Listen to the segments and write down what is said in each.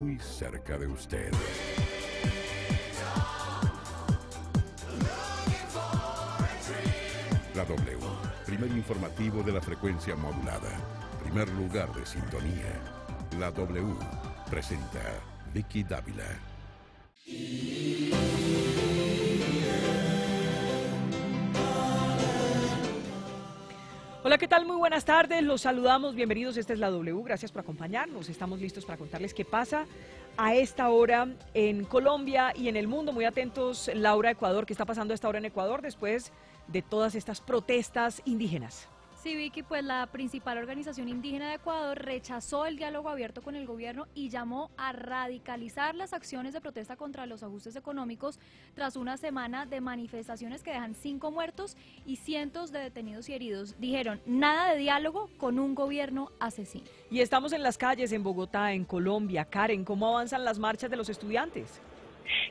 muy cerca de usted. La W, primer informativo de la frecuencia modulada, primer lugar de sintonía. La W presenta Vicky Dávila. Hola, ¿qué tal? Muy buenas tardes, los saludamos, bienvenidos, esta es la W, gracias por acompañarnos, estamos listos para contarles qué pasa a esta hora en Colombia y en el mundo, muy atentos Laura Ecuador, qué está pasando a esta hora en Ecuador después de todas estas protestas indígenas. Sí, Vicky, pues la principal organización indígena de Ecuador rechazó el diálogo abierto con el gobierno y llamó a radicalizar las acciones de protesta contra los ajustes económicos tras una semana de manifestaciones que dejan cinco muertos y cientos de detenidos y heridos. Dijeron, nada de diálogo con un gobierno asesino. Y estamos en las calles en Bogotá, en Colombia. Karen, ¿cómo avanzan las marchas de los estudiantes?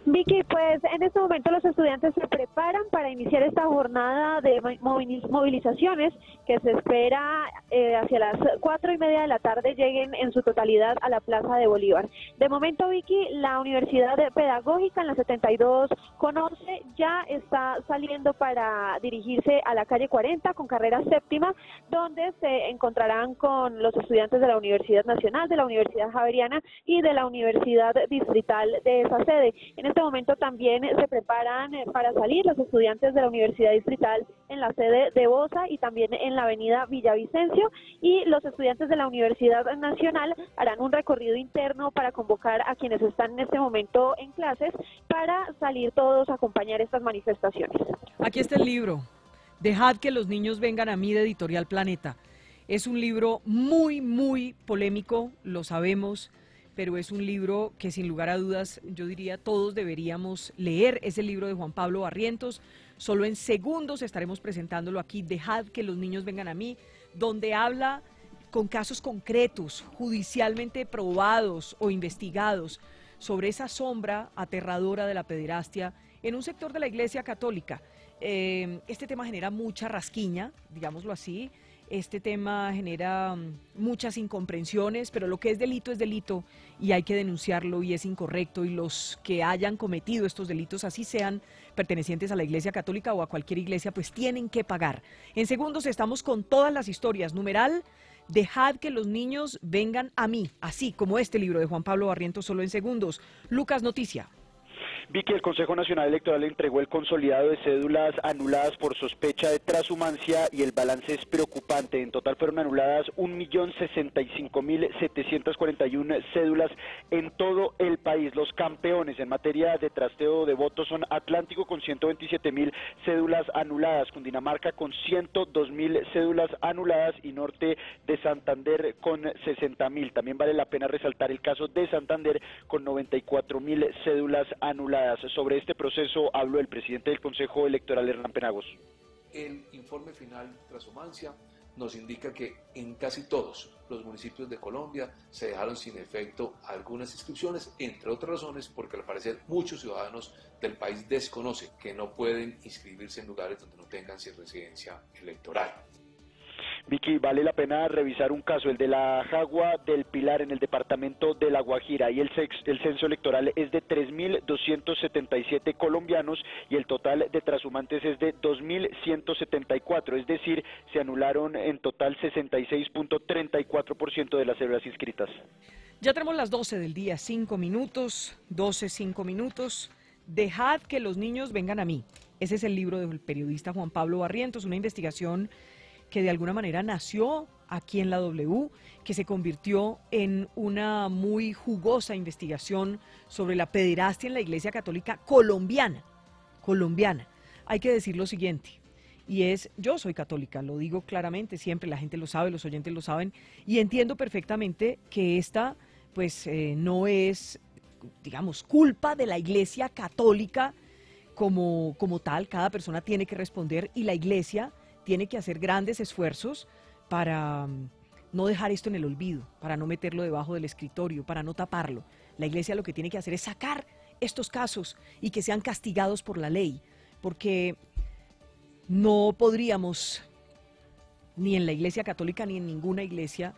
Vicky, pues en este momento los estudiantes se preparan para iniciar esta jornada de movilizaciones que se espera eh, hacia las cuatro y media de la tarde lleguen en su totalidad a la Plaza de Bolívar. De momento, Vicky, la Universidad Pedagógica en la 72 con 11 ya está saliendo para dirigirse a la calle 40 con carrera séptima, donde se encontrarán con los estudiantes de la Universidad Nacional, de la Universidad Javeriana y de la Universidad Distrital de esa sede. En este momento también se preparan eh, para salir los estudiantes de la Universidad Distrital en la sede de Bosa y también en la avenida Villavicencio y los estudiantes de la Universidad Nacional harán un recorrido interno para convocar a quienes están en este momento en clases para salir todos a acompañar estas manifestaciones. Aquí está el libro, Dejad que los niños vengan a mí de Editorial Planeta. Es un libro muy, muy polémico, lo sabemos, pero es un libro que sin lugar a dudas yo diría todos deberíamos leer. Es el libro de Juan Pablo Barrientos. Solo en segundos estaremos presentándolo aquí. Dejad que los niños vengan a mí, donde habla con casos concretos, judicialmente probados o investigados, sobre esa sombra aterradora de la pederastia en un sector de la Iglesia Católica. Eh, este tema genera mucha rasquiña, digámoslo así. Este tema genera mm, muchas incomprensiones, pero lo que es delito es delito y hay que denunciarlo y es incorrecto y los que hayan cometido estos delitos, así sean pertenecientes a la Iglesia Católica o a cualquier iglesia, pues tienen que pagar. En segundos estamos con todas las historias. Numeral, dejad que los niños vengan a mí, así como este libro de Juan Pablo Barriento, solo en segundos. Lucas Noticia vi que el Consejo Nacional Electoral entregó el consolidado de cédulas anuladas por sospecha de transhumancia y el balance es preocupante. En total fueron anuladas 1.065.741 cédulas en todo el país. Los campeones en materia de trasteo de votos son Atlántico con 127.000 cédulas anuladas, Cundinamarca con 102.000 cédulas anuladas y Norte de Santander con 60.000. También vale la pena resaltar el caso de Santander con 94.000 cédulas anuladas. Sobre este proceso habló el presidente del Consejo Electoral, Hernán Penagos. El informe final Trashumancia Transhumancia nos indica que en casi todos los municipios de Colombia se dejaron sin efecto algunas inscripciones, entre otras razones porque al parecer muchos ciudadanos del país desconocen que no pueden inscribirse en lugares donde no tengan su residencia electoral. Vicky, vale la pena revisar un caso, el de la Jagua del Pilar en el departamento de La Guajira. Y el, censo electoral es de 3.277 colombianos y el total de transhumantes es de 2.174. Es decir, se anularon en total 66.34% de las células inscritas. Ya tenemos las 12 del día, 5 minutos, 12, 5 minutos. Dejad que los niños vengan a mí. Ese es el libro del periodista Juan Pablo Barrientos, una investigación que de alguna manera nació aquí en la W, que se convirtió en una muy jugosa investigación sobre la pederastia en la Iglesia Católica colombiana. Colombiana. Hay que decir lo siguiente, y es, yo soy católica, lo digo claramente, siempre la gente lo sabe, los oyentes lo saben, y entiendo perfectamente que esta, pues, eh, no es, digamos, culpa de la Iglesia Católica como, como tal, cada persona tiene que responder y la Iglesia tiene que hacer grandes esfuerzos para mm, no dejar esto en el olvido, para no meterlo debajo del escritorio, para no taparlo. La iglesia lo que tiene que hacer es sacar estos casos y que sean castigados por la ley, porque no podríamos, ni en la iglesia católica ni en ninguna iglesia,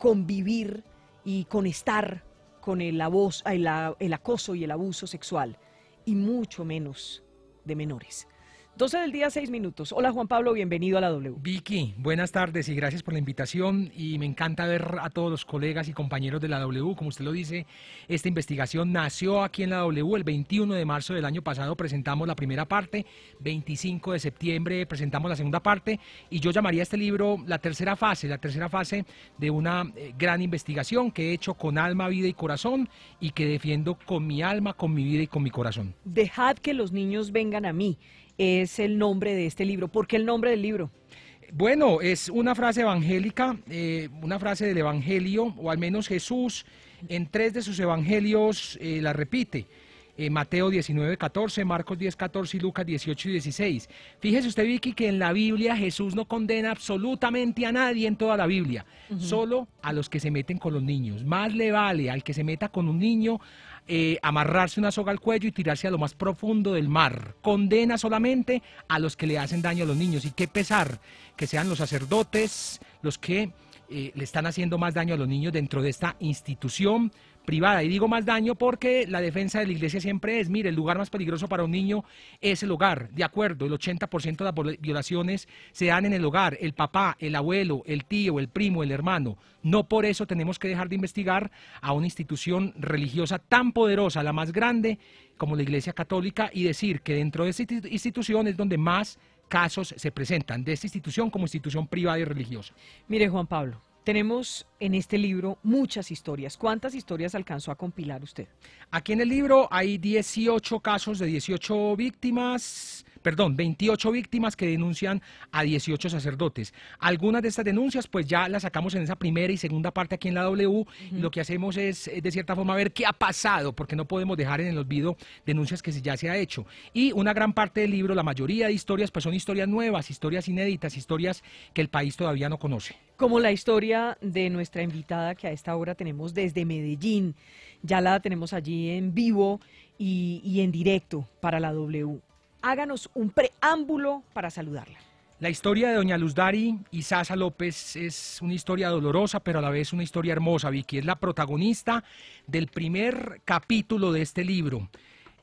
convivir y conectar con el, el, el acoso y el abuso sexual, y mucho menos de menores. 12 del día, 6 minutos. Hola Juan Pablo, bienvenido a la W. Vicky, buenas tardes y gracias por la invitación. Y me encanta ver a todos los colegas y compañeros de la W. Como usted lo dice, esta investigación nació aquí en la W el 21 de marzo del año pasado. Presentamos la primera parte, 25 de septiembre presentamos la segunda parte. Y yo llamaría a este libro la tercera fase, la tercera fase de una eh, gran investigación que he hecho con alma, vida y corazón y que defiendo con mi alma, con mi vida y con mi corazón. Dejad que los niños vengan a mí es el nombre de este libro. ¿Por qué el nombre del libro? Bueno, es una frase evangélica, eh, una frase del Evangelio, o al menos Jesús en tres de sus evangelios eh, la repite. Eh, Mateo 19, 14, Marcos 10, 14 y Lucas 18 y 16. Fíjese usted, Vicky, que en la Biblia Jesús no condena absolutamente a nadie en toda la Biblia, solo a los que se meten con los niños. Más le vale al que se meta con un niño, eh, amarrarse una soga al cuello y tirarse a lo más profundo del mar. Condena solamente a los que le hacen daño a los niños. Y qué pesar que sean los sacerdotes los que eh, le están haciendo más daño a los niños dentro de esta institución privada. Y digo más daño porque la defensa de la iglesia siempre es, mire, el lugar más peligroso para un niño es el hogar, de acuerdo, el 80% de las violaciones se dan en el hogar, el papá, el abuelo, el tío, el primo, el hermano. No por eso tenemos que dejar de investigar a una institución religiosa tan poderosa, la más grande como la Iglesia Católica, y decir que dentro de esa institución es donde más casos se presentan de esta institución como institución privada y religiosa. Mire, Juan Pablo, tenemos en este libro muchas historias. ¿Cuántas historias alcanzó a compilar usted? Aquí en el libro hay 18 casos de 18 víctimas, perdón, 28 víctimas que denuncian a 18 sacerdotes. Algunas de estas denuncias pues ya las sacamos en esa primera y segunda parte aquí en la W y lo que hacemos es eh, de cierta forma ver qué ha pasado, porque no podemos dejar en el olvido denuncias que ya se ha hecho. Y una gran parte del libro, la mayoría de historias pues son historias nuevas, historias inéditas, historias que el país todavía no conoce. Como la historia de nuestra invitada que a esta hora tenemos desde Medellín. Ya la tenemos allí en vivo y, y en directo para la W háganos un preámbulo para saludarla. La historia de Doña Luz Luzdari y Sasa López es una historia dolorosa, pero a la vez una historia hermosa, Vicky. Es la protagonista del primer capítulo de este libro.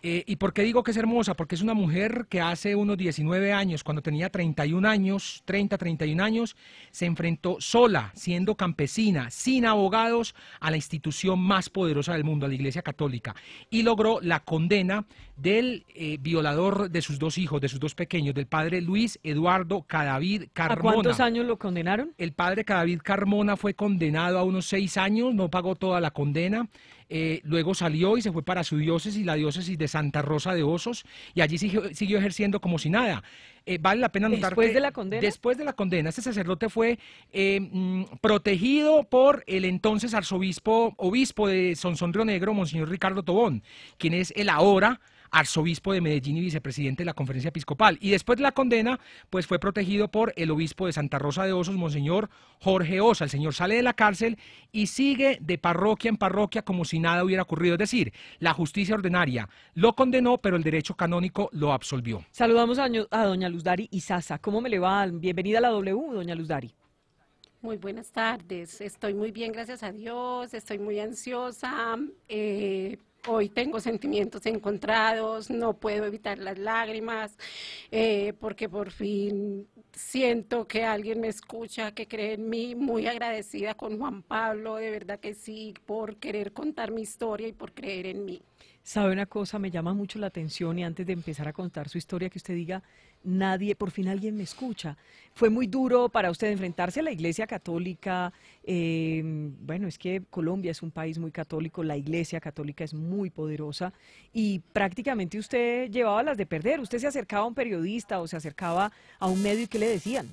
Eh, ¿Y por qué digo que es hermosa? Porque es una mujer que hace unos 19 años, cuando tenía 31 años, 30, 31 años, se enfrentó sola, siendo campesina, sin abogados, a la institución más poderosa del mundo, a la Iglesia Católica, y logró la condena del eh, violador de sus dos hijos, de sus dos pequeños, del padre Luis Eduardo Cadavid Carmona. ¿A cuántos años lo condenaron? El padre Cadavid Carmona fue condenado a unos seis años, no pagó toda la condena. Eh, luego salió y se fue para su diócesis, la diócesis de Santa Rosa de Osos, y allí siguió, ejerciendo como si nada. Eh, vale la pena notar después de la condena después de la condena este sacerdote fue eh, mm, protegido por el entonces arzobispo obispo de Sonsonrio Negro monseñor Ricardo Tobón quien es el ahora arzobispo de Medellín y vicepresidente de la conferencia episcopal. Y después de la condena, pues fue protegido por el obispo de Santa Rosa de Osos, Monseñor Jorge Osa. El señor sale de la cárcel y sigue de parroquia en parroquia como si nada hubiera ocurrido. Es decir, la justicia ordinaria lo condenó, pero el derecho canónico lo absolvió. Saludamos a, doña Luz Dari Sasa. ¿Cómo me le va? Bienvenida a la W, doña Luz Dari. Muy buenas tardes, estoy muy bien, gracias a Dios, estoy muy ansiosa, eh, hoy tengo sentimientos encontrados, no puedo evitar las lágrimas, eh, porque por fin siento que alguien me escucha, que cree en mí, muy agradecida con Juan Pablo, de verdad que sí, por querer contar mi historia y por creer en mí. Sabe una cosa, me llama mucho la atención y antes de empezar a contar su historia, que usted diga, nadie, por fin alguien me escucha. Fue muy duro para usted enfrentarse a la Iglesia Católica. Em, bueno, es que Colombia es un país muy católico, la Iglesia Católica es muy poderosa y prácticamente usted llevaba las de perder. Usted se acercaba a un periodista o se acercaba a un medio y ¿qué le decían?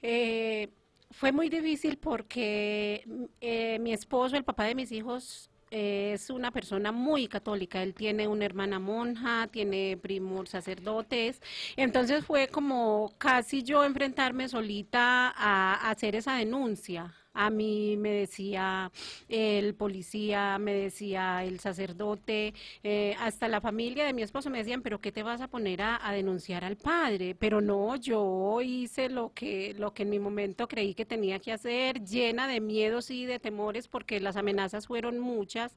Eh, fue muy difícil porque eh, mi esposo, el papá de mis hijos, eh, es una persona muy católica. Él tiene una hermana monja, tiene primos sacerdotes. Entonces fue como casi yo enfrentarme solita a, hacer esa denuncia a mí me decía el policía, me decía el sacerdote, eh, hasta la familia de mi esposo me decían, pero ¿qué te vas a poner a, denunciar al padre? Pero no, yo hice lo que, lo que en mi momento creí que tenía que hacer, llena de miedos y de temores, porque las amenazas fueron muchas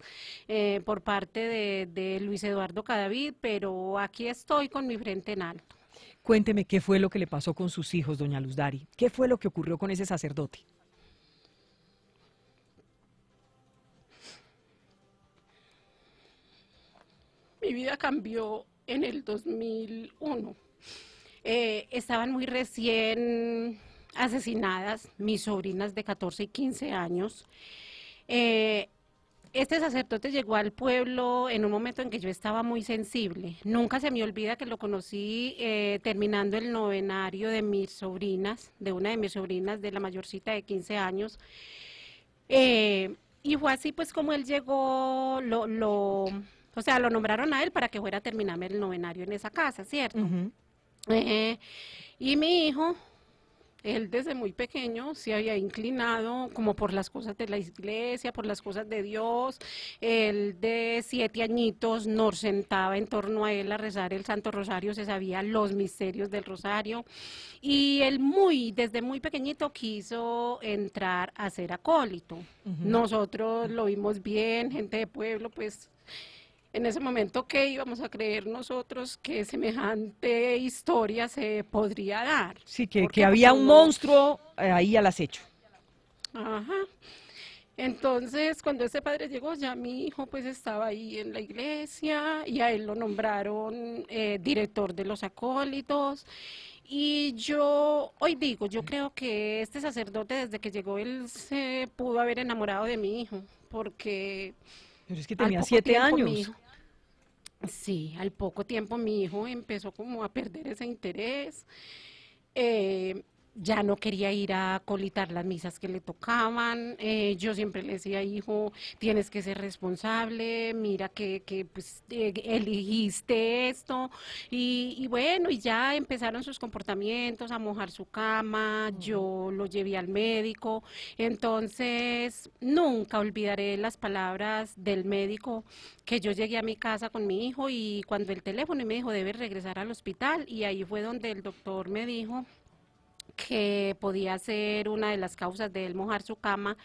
eh, por parte de, de Luis Eduardo Cadavid, pero aquí estoy con mi frente en alto. Cuénteme qué fue lo que le pasó con sus hijos, doña Luz Dari. ¿Qué fue lo que ocurrió con ese sacerdote? mi vida cambió en el 2001. Eh, estaban muy recién asesinadas mis sobrinas de 14 y 15 años. Eh, este sacerdote llegó al pueblo en un momento en que yo estaba muy sensible. Nunca se me olvida que lo conocí eh, terminando el novenario de mis sobrinas, de una de mis sobrinas, de la mayorcita de 15 años. y fue así pues como él llegó, lo, o sea, lo nombraron a él para que fuera a terminarme el novenario en esa casa, ¿cierto? Eh, y mi hijo, él desde muy pequeño se había inclinado como por las cosas de la iglesia, por las cosas de Dios. Él de siete añitos nos sentaba en torno a él a rezar el Santo Rosario, se sabía los misterios del Rosario. Y él muy, desde muy pequeñito quiso entrar a ser acólito. Nosotros lo vimos bien, gente de pueblo, pues en ese momento qué íbamos a creer nosotros que semejante historia se podría dar. Sí, que, había un monstruo eh, ahí al acecho. Ajá. Entonces, cuando ese padre llegó, ya mi hijo pues estaba ahí en la iglesia y a él lo nombraron eh, director de los acólitos. Y yo hoy digo, yo creo que este sacerdote desde que llegó, él se pudo haber enamorado de mi hijo, porque... Pero es que tenía siete años. Sí, al poco tiempo mi hijo empezó como a perder ese interés. Eh, ya no quería ir a colitar las misas que le tocaban. Eh, yo siempre le decía, hijo, tienes que ser responsable, mira que, que pues, eh, esto. Y, bueno, y ya empezaron sus comportamientos a mojar su cama, yo lo llevé al médico. Entonces, nunca olvidaré las palabras del médico que yo llegué a mi casa con mi hijo y cuando el teléfono me dijo, debes regresar al hospital. Y ahí fue donde el doctor me dijo, que podía ser una de las causas de él mojar su cama,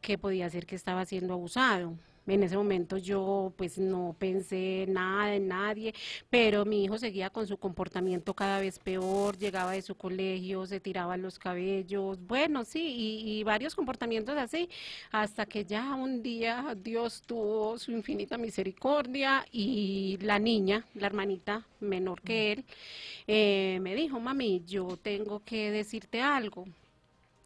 que podía ser que estaba siendo abusado. En ese momento yo pues no pensé nada en nadie, pero mi hijo seguía con su comportamiento cada vez peor, llegaba de su colegio, se tiraba los cabellos, bueno, sí, y, varios comportamientos así, hasta que ya un día Dios tuvo su infinita misericordia y la niña, la hermanita menor que mm. él, eh, me dijo, mami, yo tengo que decirte algo.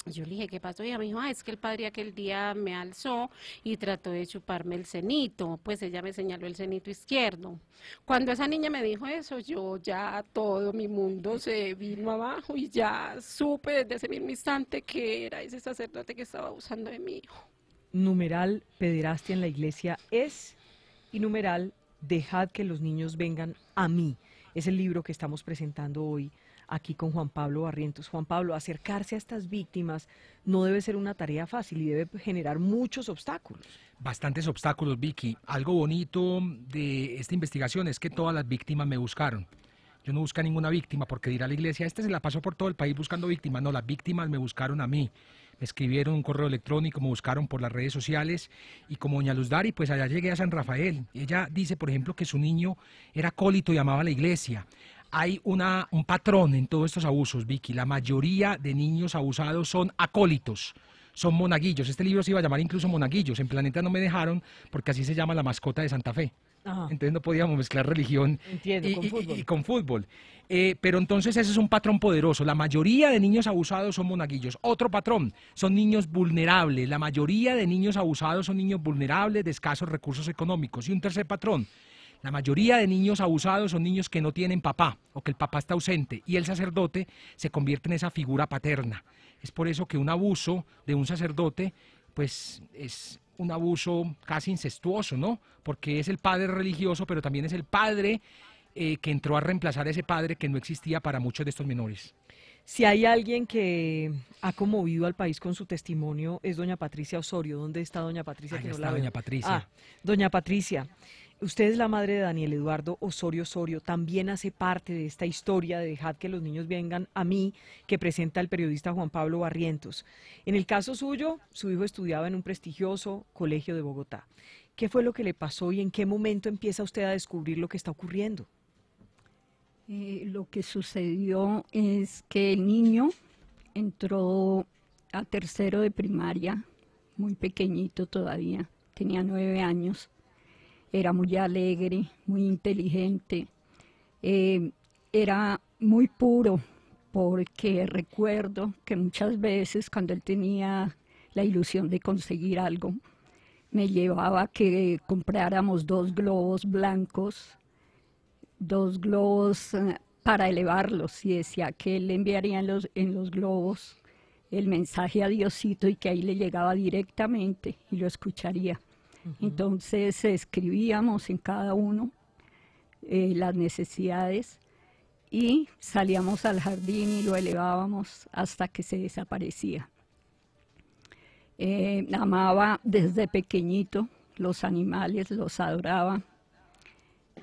Pues yo le dije, ¿qué pasó? Y ella me dijo, ah, es que el padre aquel día me alzó y trató de chuparme el cenito. Pues ella me señaló el cenito izquierdo. Cuando esa niña me dijo eso, yo ya todo mi mundo se vino abajo y ya supe desde ese mismo instante que era ese sacerdote que estaba abusando de mi hijo. Numeral pederastia en la iglesia es y numeral dejad que los niños vengan a mí. Es el libro que estamos presentando hoy aquí con Juan Pablo Barrientos. Juan Pablo, acercarse a estas víctimas no debe ser una tarea fácil y debe generar muchos obstáculos. Bastantes obstáculos, Vicky. Algo bonito de esta investigación es que todas las víctimas me buscaron. Yo no busqué a ninguna víctima porque a la iglesia, este se la pasó por todo el país buscando víctimas. No, las víctimas me buscaron a mí. Me escribieron un correo electrónico, me buscaron por las redes sociales y como doña Luz Dari, pues allá llegué a San Rafael. Ella dice, por ejemplo, que su niño era acólito y amaba a la iglesia hay un patrón en todos estos abusos, Vicky. La mayoría de niños abusados son acólitos, son monaguillos. Este libro se iba a llamar incluso Monaguillos. En Planeta no me dejaron porque así se llama la mascota de Santa Fe. Entonces no podíamos mezclar religión y, con fútbol. Eh, pero entonces ese es un patrón poderoso. La mayoría de niños abusados son monaguillos. Otro patrón, son niños vulnerables. La mayoría de niños abusados son niños vulnerables de escasos recursos económicos. Y un tercer patrón, la mayoría de niños abusados son niños que no tienen papá o que el papá está ausente y el sacerdote se convierte en esa figura paterna. Es por eso que un abuso de un sacerdote pues es un abuso casi incestuoso, ¿no? Porque es el padre religioso, pero también es el padre eh, que entró a reemplazar a ese padre que no existía para muchos de estos menores. Si hay alguien que ha conmovido al país con su testimonio es doña Patricia Osorio. ¿Dónde está doña Patricia? Ahí está doña Patricia. Ah, doña Patricia. Usted es la madre de Daniel Eduardo Osorio Osorio, también hace parte de esta historia de dejad que los niños vengan a mí, que presenta el periodista Juan Pablo Barrientos. En el caso suyo, su hijo estudiaba en un prestigioso colegio de Bogotá. ¿Qué fue lo que le pasó y en qué momento empieza usted a descubrir lo que está ocurriendo? Eh, lo que sucedió es que el niño entró a tercero de primaria, muy pequeñito todavía, tenía nueve años era muy alegre, muy inteligente, eh, era muy puro, porque recuerdo que muchas veces cuando él tenía la ilusión de conseguir algo, me llevaba a que compráramos dos globos blancos, dos globos eh, para elevarlos, y decía que él enviaría en los globos el mensaje a Diosito y que ahí le llegaba directamente y lo escucharía. Entonces escribíamos en cada uno eh, las necesidades y salíamos al jardín y lo elevábamos hasta que se desaparecía. Eh, amaba desde pequeñito los animales, los adoraba.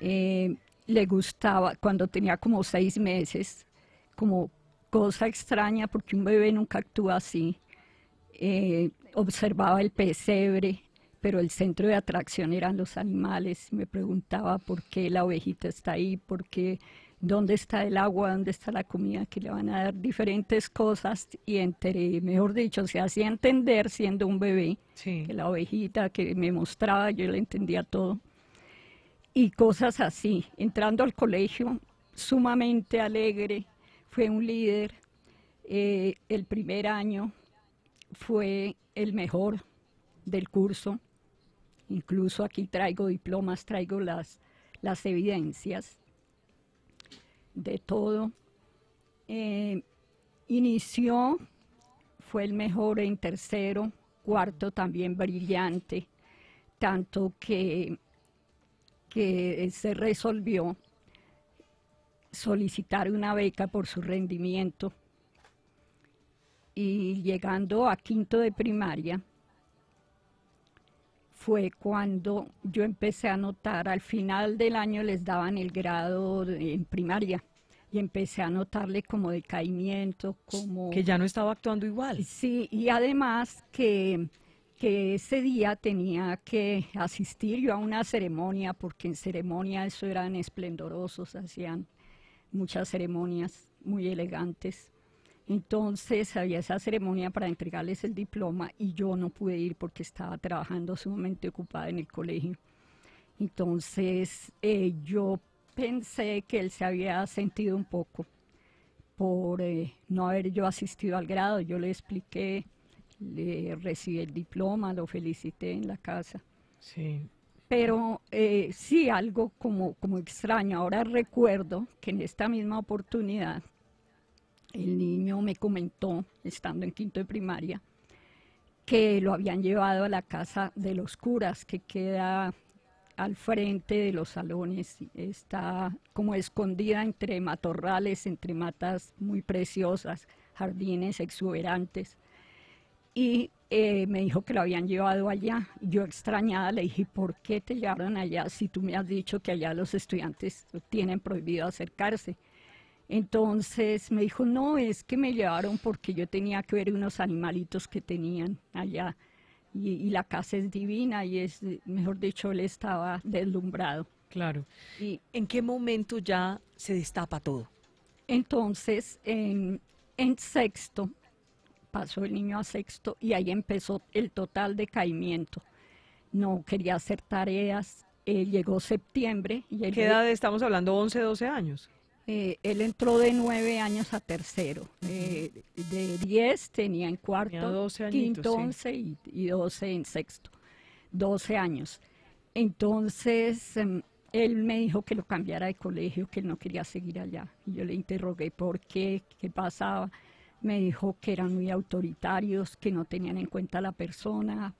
Eh, le gustaba, cuando tenía como seis meses, como cosa extraña porque un bebé nunca actúa así, observaba el pesebre, pero el centro de atracción eran los animales. Me preguntaba por qué la ovejita está ahí, por qué, dónde está el agua, dónde está la comida, que le van a dar diferentes cosas. Y entre, mejor dicho, se hacía entender siendo un bebé, la ovejita que me mostraba, yo le entendía todo. Y cosas así. Entrando al colegio, sumamente alegre, fue un líder. Eh, el primer año fue el mejor del curso. Incluso aquí traigo diplomas, traigo las, evidencias de todo. Eh, inició, fue el mejor en tercero, cuarto también brillante, tanto que se resolvió solicitar una beca por su rendimiento y llegando a quinto de primaria, fue cuando yo empecé a notar, al final del año les daban el grado en primaria y empecé a notarle como decaimiento, como... Que ya no estaba actuando igual. Sí, y además que, que ese día tenía que asistir yo a una ceremonia, porque en ceremonia eso eran esplendorosos, hacían muchas ceremonias muy elegantes. Entonces había esa ceremonia para entregarles el diploma y yo no pude ir porque estaba trabajando sumamente ocupada en el colegio. Entonces eh, yo pensé que él se había sentido un poco por eh, no haber yo asistido al grado. Yo le expliqué, le recibí el diploma, lo felicité en la casa. Sí. Pero eh, sí, algo como, como extraño. Ahora recuerdo que en esta misma oportunidad el niño me comentó, estando en quinto de primaria, que lo habían llevado a la casa de los curas, que queda al frente de los salones, está como escondida entre matorrales, entre matas muy preciosas, jardines exuberantes. Y eh, me dijo que lo habían llevado allá. Yo extrañada le dije, ¿por qué te llevaron allá si tú me has dicho que allá los estudiantes tienen prohibido acercarse? Entonces me dijo, no, es que me llevaron porque yo tenía que ver unos animalitos que tenían allá. Y, la casa es divina y es, mejor dicho, él estaba deslumbrado. Claro. ¿Y en qué momento ya se destapa todo? Entonces, en, en sexto, pasó el niño a sexto y ahí empezó el total decaimiento. No quería hacer tareas, eh, llegó septiembre. Y ¿Qué edad estamos hablando? ¿11, 12 años? Eh, él entró de nueve años a tercero. Eh, de diez tenía en cuarto, quinto, once y, doce en sexto. Doce años. Entonces, em, él me dijo que lo cambiara de colegio, que él no quería seguir allá. Y yo le interrogué por qué, qué pasaba. Me dijo que eran muy autoritarios, que no tenían en cuenta a la persona,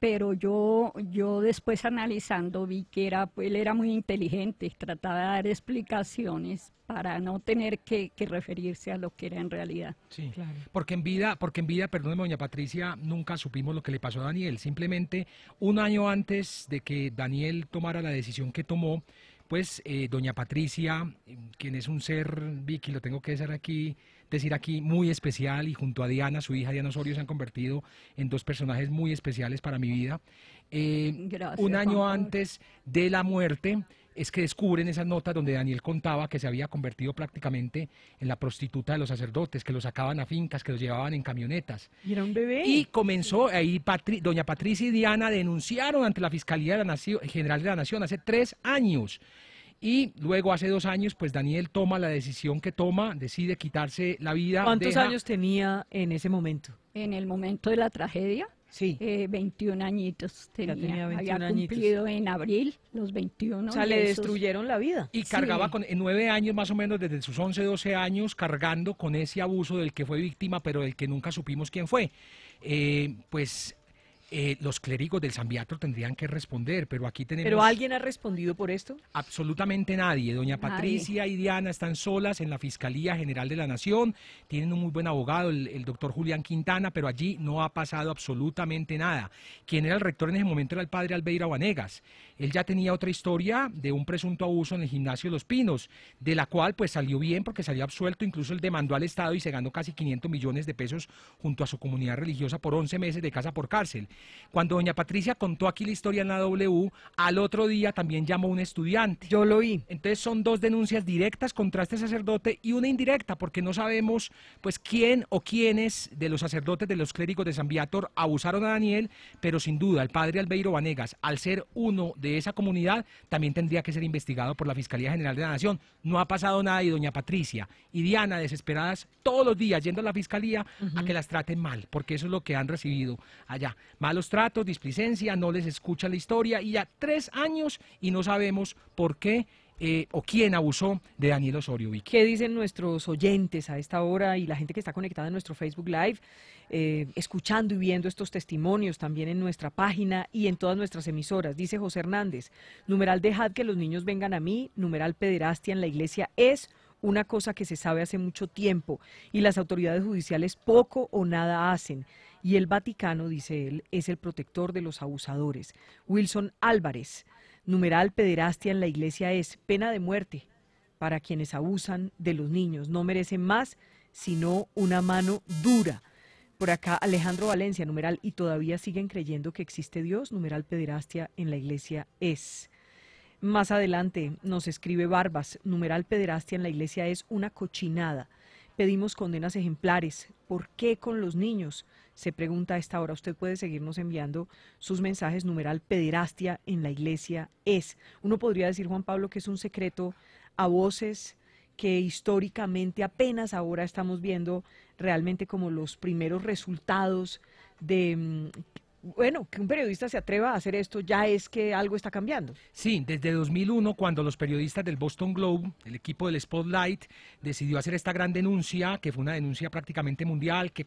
pero yo, yo después analizando vi que era, él era muy inteligente, trataba de dar explicaciones para no tener que, referirse a lo que era en realidad. Sí, claro. porque en vida, porque en vida, perdóneme doña Patricia, nunca supimos lo que le pasó a Daniel, simplemente un año antes de que Daniel tomara la decisión que tomó, pues eh, doña Patricia, quien es un ser, Vicky, lo tengo que decir aquí, decir aquí muy especial y junto a Diana, su hija Diana Osorio, se han convertido en dos personajes muy especiales para mi vida. Eh, un año antes de la muerte es que descubren esas notas donde Daniel contaba que se había convertido prácticamente en la prostituta de los sacerdotes, que los sacaban a fincas, que los llevaban en camionetas. Y era un bebé. Y comenzó ahí, doña Patricia y Diana denunciaron ante la Fiscalía General de la Nación hace tres años y luego hace dos años, pues Daniel toma la decisión que toma, decide quitarse la vida. ¿Cuántos años tenía en ese momento? En el momento de la tragedia, Sí. 21 eh, añitos tenía. tenía 21 Había cumplido en abril los 21. O sea, le destruyeron la vida. Y cargaba con nueve años más o menos, desde sus 11, 12 años, cargando con ese abuso del que fue víctima, pero del que nunca supimos quién fue. Eh, pues eh, los clérigos del San tendrían que responder, pero aquí tenemos... ¿Pero alguien ha respondido por esto? Absolutamente nadie. Doña Patricia y Diana están solas en la Fiscalía General de la Nación, tienen un muy buen abogado, el, doctor Julián Quintana, pero allí no ha pasado absolutamente nada. Quien era el rector en ese momento era el padre Albeira Banegas. Él ya tenía otra historia de un presunto abuso en el gimnasio de Los Pinos, de la cual pues salió bien porque salió absuelto, incluso él demandó al Estado y se ganó casi 500 millones de pesos junto a su comunidad religiosa por 11 meses de casa por cárcel. Cuando doña Patricia contó aquí la historia en la W, al otro día también llamó un estudiante. Yo lo oí. Entonces son dos denuncias directas contra este sacerdote y una indirecta, porque no sabemos pues quién o quiénes de los sacerdotes de los clérigos de San Viator abusaron a Daniel, pero sin duda el padre Albeiro Vanegas, al ser uno de esa comunidad, también tendría que ser investigado por la Fiscalía General de la Nación. No ha pasado nada y doña Patricia y Diana, desesperadas todos los días yendo a la Fiscalía a que las traten mal, porque eso es lo que han recibido allá los tratos, displicencia, no les escucha la historia y ya tres años y no sabemos por qué eh, o quién abusó de Daniel Osorio ¿Y ¿Qué dicen nuestros oyentes a esta hora y la gente que está conectada en nuestro Facebook Live, eh, escuchando y viendo estos testimonios también en nuestra página y en todas nuestras emisoras? Dice José Hernández, numeral dejad que los niños vengan a mí, numeral pederastia en la iglesia es una cosa que se sabe hace mucho tiempo y las autoridades judiciales poco o nada hacen y el Vaticano, dice él, es el protector de los abusadores. Wilson Álvarez, numeral pederastia en la iglesia es pena de muerte para quienes abusan de los niños. No merecen más sino una mano dura. Por acá Alejandro Valencia, numeral, y todavía siguen creyendo que existe Dios, numeral pederastia en la iglesia es. Más adelante nos escribe Barbas, numeral pederastia en la iglesia es una cochinada. Pedimos condenas ejemplares. ¿Por qué con los niños? se pregunta a esta hora. Usted puede seguirnos enviando sus mensajes, numeral pederastia en la iglesia es. Uno podría decir, Juan Pablo, que es un secreto a voces que históricamente apenas ahora estamos viendo realmente como los primeros resultados de mm, bueno, que un periodista se atreva a hacer esto ya es que algo está cambiando. Sí, desde 2001, cuando los periodistas del Boston Globe, el equipo del Spotlight, decidió hacer esta gran denuncia, que fue una denuncia prácticamente mundial, que,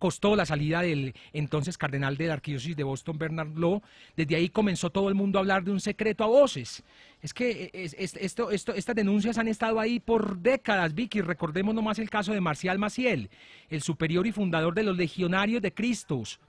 costó la salida del entonces cardenal de la arquidiócesis de Boston, Bernard Law, desde ahí comenzó todo el mundo a hablar de un secreto a voces. Es que eh, estas denuncias han estado ahí por décadas, Vicky. Recordemos nomás el caso de Marcial Maciel, el superior y fundador de los Legionarios de,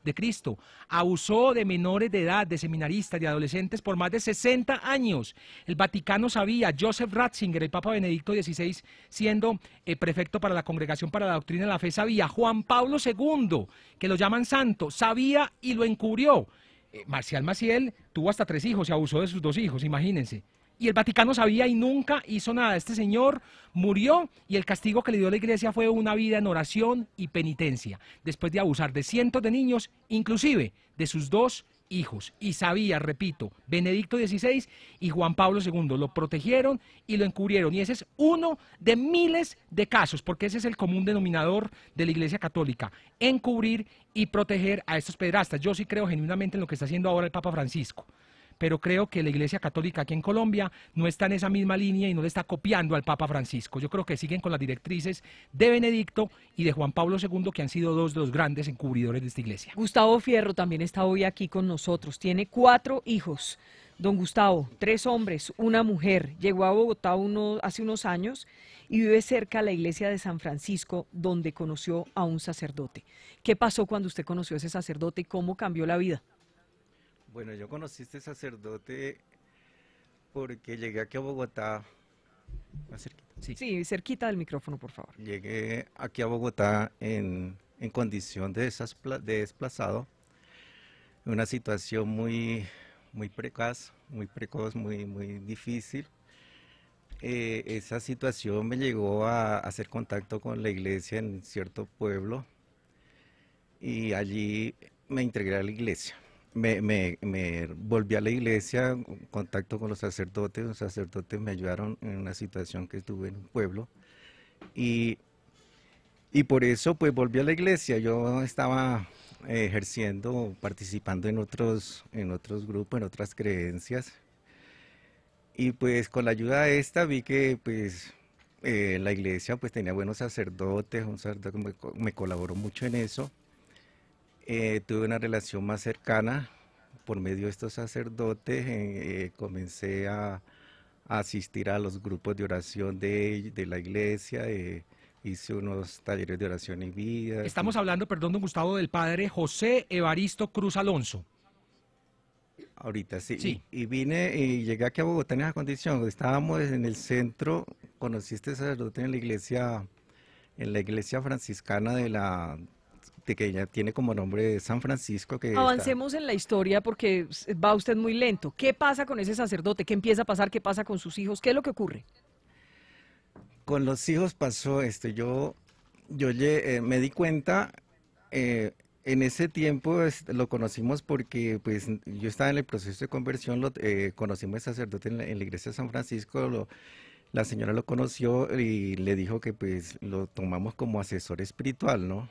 de Cristo abusó de menores de edad, de seminaristas, de adolescentes por más de 60 años. El Vaticano sabía, Joseph Ratzinger, el Papa Benedicto XVI, siendo eh, prefecto para la Congregación para la Doctrina de la Fe, sabía, Juan Pablo II, que lo llaman santo, sabía y lo encubrió. Eh, Marcial Maciel tuvo hasta tres hijos y abusó de sus dos hijos, imagínense y el Vaticano sabía y nunca hizo nada. Este señor murió y el castigo que le dio la iglesia fue una vida en oración y penitencia, después de abusar de cientos de niños, inclusive de sus dos hijos. Y sabía, repito, Benedicto XVI y Juan Pablo II lo protegieron y lo encubrieron. Y ese es uno de miles de casos, porque ese es el común denominador de la Iglesia Católica, encubrir y proteger a estos pedrastas. Yo sí creo genuinamente en lo que está haciendo ahora el Papa Francisco pero creo que la Iglesia Católica aquí en Colombia no está en esa misma línea y no le está copiando al Papa Francisco. Yo creo que siguen con las directrices de Benedicto y de Juan Pablo II, que han sido dos de los grandes encubridores de esta iglesia. Gustavo Fierro también está hoy aquí con nosotros, tiene cuatro hijos. Don Gustavo, tres hombres, una mujer, llegó a Bogotá hace unos años y vive cerca a la iglesia de San Francisco, donde conoció a un sacerdote. ¿Qué pasó cuando usted conoció a ese sacerdote y cómo cambió la vida? Bueno, yo conocí este sacerdote porque llegué aquí a Bogotá. ¿Más cerquita? Sí. cerquita del micrófono, por favor. Llegué aquí a Bogotá en, condición de, desplazado, en una situación muy, muy precoz, muy precoz, muy, muy difícil. Eh, esa situación me llegó a hacer contacto con la iglesia en cierto pueblo y allí me integré a la iglesia me, volví a la iglesia, contacto con los sacerdotes, los sacerdotes me ayudaron en una situación que estuve en un pueblo y, por eso pues volví a la iglesia, yo estaba eh, ejerciendo, participando en otros, en otros grupos, en otras creencias y pues con la ayuda de esta vi que pues eh, la iglesia pues tenía buenos sacerdotes, un sacerdote me colaboró mucho en eso eh, tuve una relación más cercana por medio de estos sacerdotes. Eh, comencé a, asistir a los grupos de oración de, de la iglesia. Eh, hice unos talleres de oración y vida. Estamos hablando, perdón, don Gustavo, del padre José Evaristo Cruz Alonso. Ahorita sí. Y, vine y llegué aquí a Bogotá en esa condición. Estábamos en el centro, conocí este sacerdote en la iglesia, en la iglesia franciscana de la que ella tiene como nombre San Francisco. que Avancemos en la historia porque va usted muy lento. ¿Qué pasa con ese sacerdote? ¿Qué empieza a pasar? ¿Qué pasa con sus hijos? ¿Qué es lo que ocurre? Con los hijos pasó esto. Yo, yo eh, me di cuenta... Eh, en ese tiempo este, lo conocimos porque pues yo estaba en el proceso de conversión, lo, eh, conocimos al sacerdote en la, iglesia de San Francisco, la señora lo conoció y le dijo que pues lo tomamos como asesor espiritual, ¿no?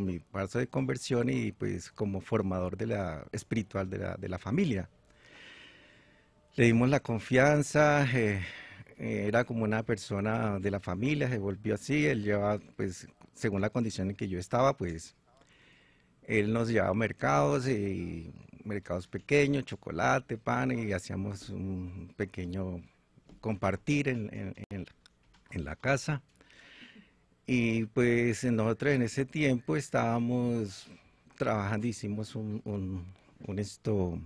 mi paso de conversión y pues como formador de la, espiritual de la, familia. Le dimos la confianza, eh, eh, era como una persona de la familia, se volvió así, él llevaba, pues, según la condición en que yo estaba, pues, él nos llevaba a mercados, mercados pequeños, chocolate, pan, y hacíamos un pequeño compartir en la casa. Y pues nosotros en ese tiempo estábamos trabajando, hicimos un, un, esto,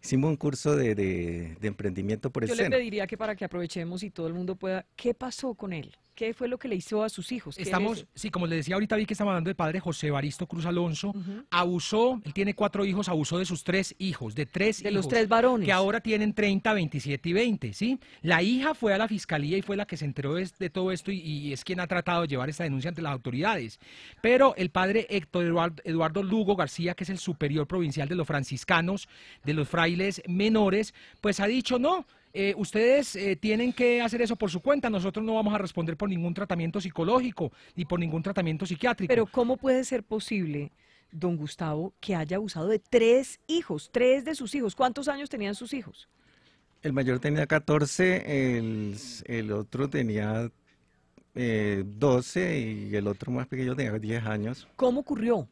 hicimos un curso de, de, emprendimiento por eso. Yo Yo le pediría que para que aprovechemos y todo el mundo pueda, ¿qué pasó con él? qué fue lo que le hizo a sus hijos. Estamos, sí, como le decía ahorita, vi que estamos hablando del padre José Baristo Cruz Alonso. Abusó, él tiene cuatro hijos, abusó de sus tres hijos, de tres De los tres varones. Que ahora tienen 30, 27 y 20, ¿sí? La hija fue a la fiscalía y fue la que se enteró de, todo esto y, es quien ha tratado de llevar esta denuncia ante las autoridades. Pero el padre Héctor Eduardo Lugo García, que es el superior provincial de los franciscanos, de los frailes menores, pues ha dicho no eh, ustedes eh, tienen que hacer eso por su cuenta. Nosotros no vamos a responder por ningún tratamiento psicológico ni por ningún tratamiento psiquiátrico. Pero ¿cómo puede ser posible, don Gustavo, que haya abusado de tres hijos, tres de sus hijos? ¿Cuántos años tenían sus hijos? El mayor tenía 14, el, otro tenía 12 eh, y el otro más pequeño tenía 10 años. ¿Cómo ocurrió?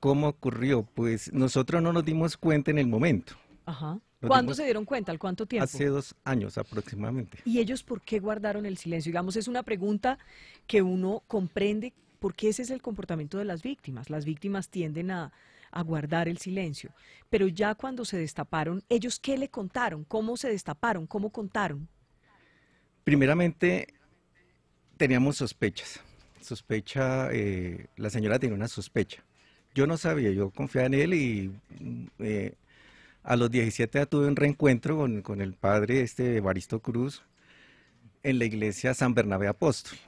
¿Cómo ocurrió? Pues nosotros no nos dimos cuenta en el momento. Ajá. ¿Cuándo se dieron cuenta? ¿Al cuánto tiempo? Hace dos años aproximadamente. ¿Y ellos por qué guardaron el silencio? Digamos, es una pregunta que uno comprende porque ese es el comportamiento de las víctimas. Las víctimas tienden a, guardar el silencio. Pero ya cuando se destaparon, ¿ellos qué le contaron? ¿Cómo se destaparon? ¿Cómo contaron? Primeramente, teníamos sospechas. Sospecha, eh, la señora tenía una sospecha. Yo no sabía, yo confiaba en él y mm, eh, a los 17 ya tuve un reencuentro con, el padre este Baristo Cruz en la iglesia San Bernabé Apóstol.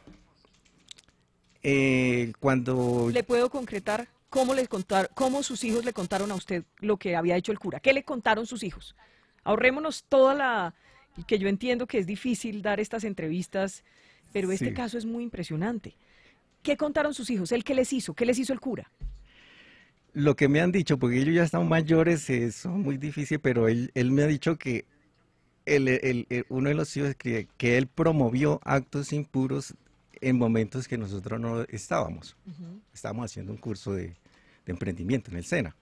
Eh, cuando... ¿Le puedo concretar cómo, les contar, cómo sus hijos le contaron a usted lo que había hecho el cura? ¿Qué le contaron sus hijos? Ahorrémonos toda la... que yo entiendo que es difícil dar estas entrevistas, pero este caso es muy impresionante. ¿Qué contaron sus hijos? ¿El qué les hizo? ¿Qué les hizo el cura? Lo que me han dicho, porque ellos ya están mayores, es eh, muy difícil, pero él, él me ha dicho que el, el, uno de los hijos escribe que él promovió actos impuros en momentos que nosotros no estábamos. Estábamos haciendo un curso de, emprendimiento en el SENA.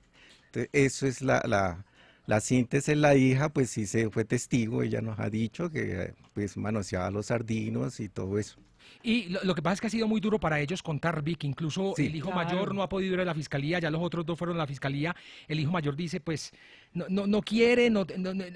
Entonces, eso es la, la, la síntesis. La hija, pues sí se fue testigo, ella nos ha dicho que eh, pues manoseaba los sardinos y todo eso. Y lo, que pasa es que ha sido muy duro para ellos contar, Vic. Incluso el hijo mayor no ha podido ir a la fiscalía, ya los otros dos fueron a la fiscalía. El hijo mayor dice, pues, no, quiere, no,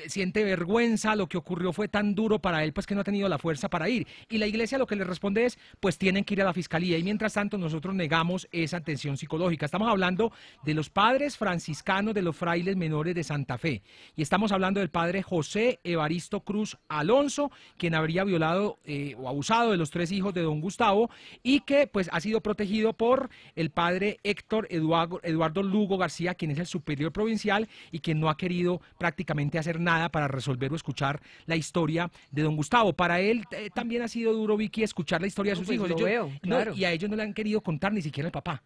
siente vergüenza, lo que ocurrió fue tan duro para él, pues que no ha tenido la fuerza para ir. Y la iglesia lo que le responde es, pues tienen que ir a la fiscalía. Y mientras tanto, nosotros negamos esa atención psicológica. Estamos hablando de los padres franciscanos de los frailes menores de Santa Fe. Y estamos hablando del padre José Evaristo Cruz Alonso, quien habría violado eh, o abusado de los tres hijos de don Gustavo y que pues ha sido protegido por el padre Héctor Eduardo, Lugo García, quien es el superior provincial y QUE no ha querido prácticamente hacer nada para resolver o escuchar la historia de don Gustavo. Para él eh, también ha sido duro, Vicky, escuchar la historia de sus pues, hijos. y a ellos no le han querido contar ni siquiera el papá.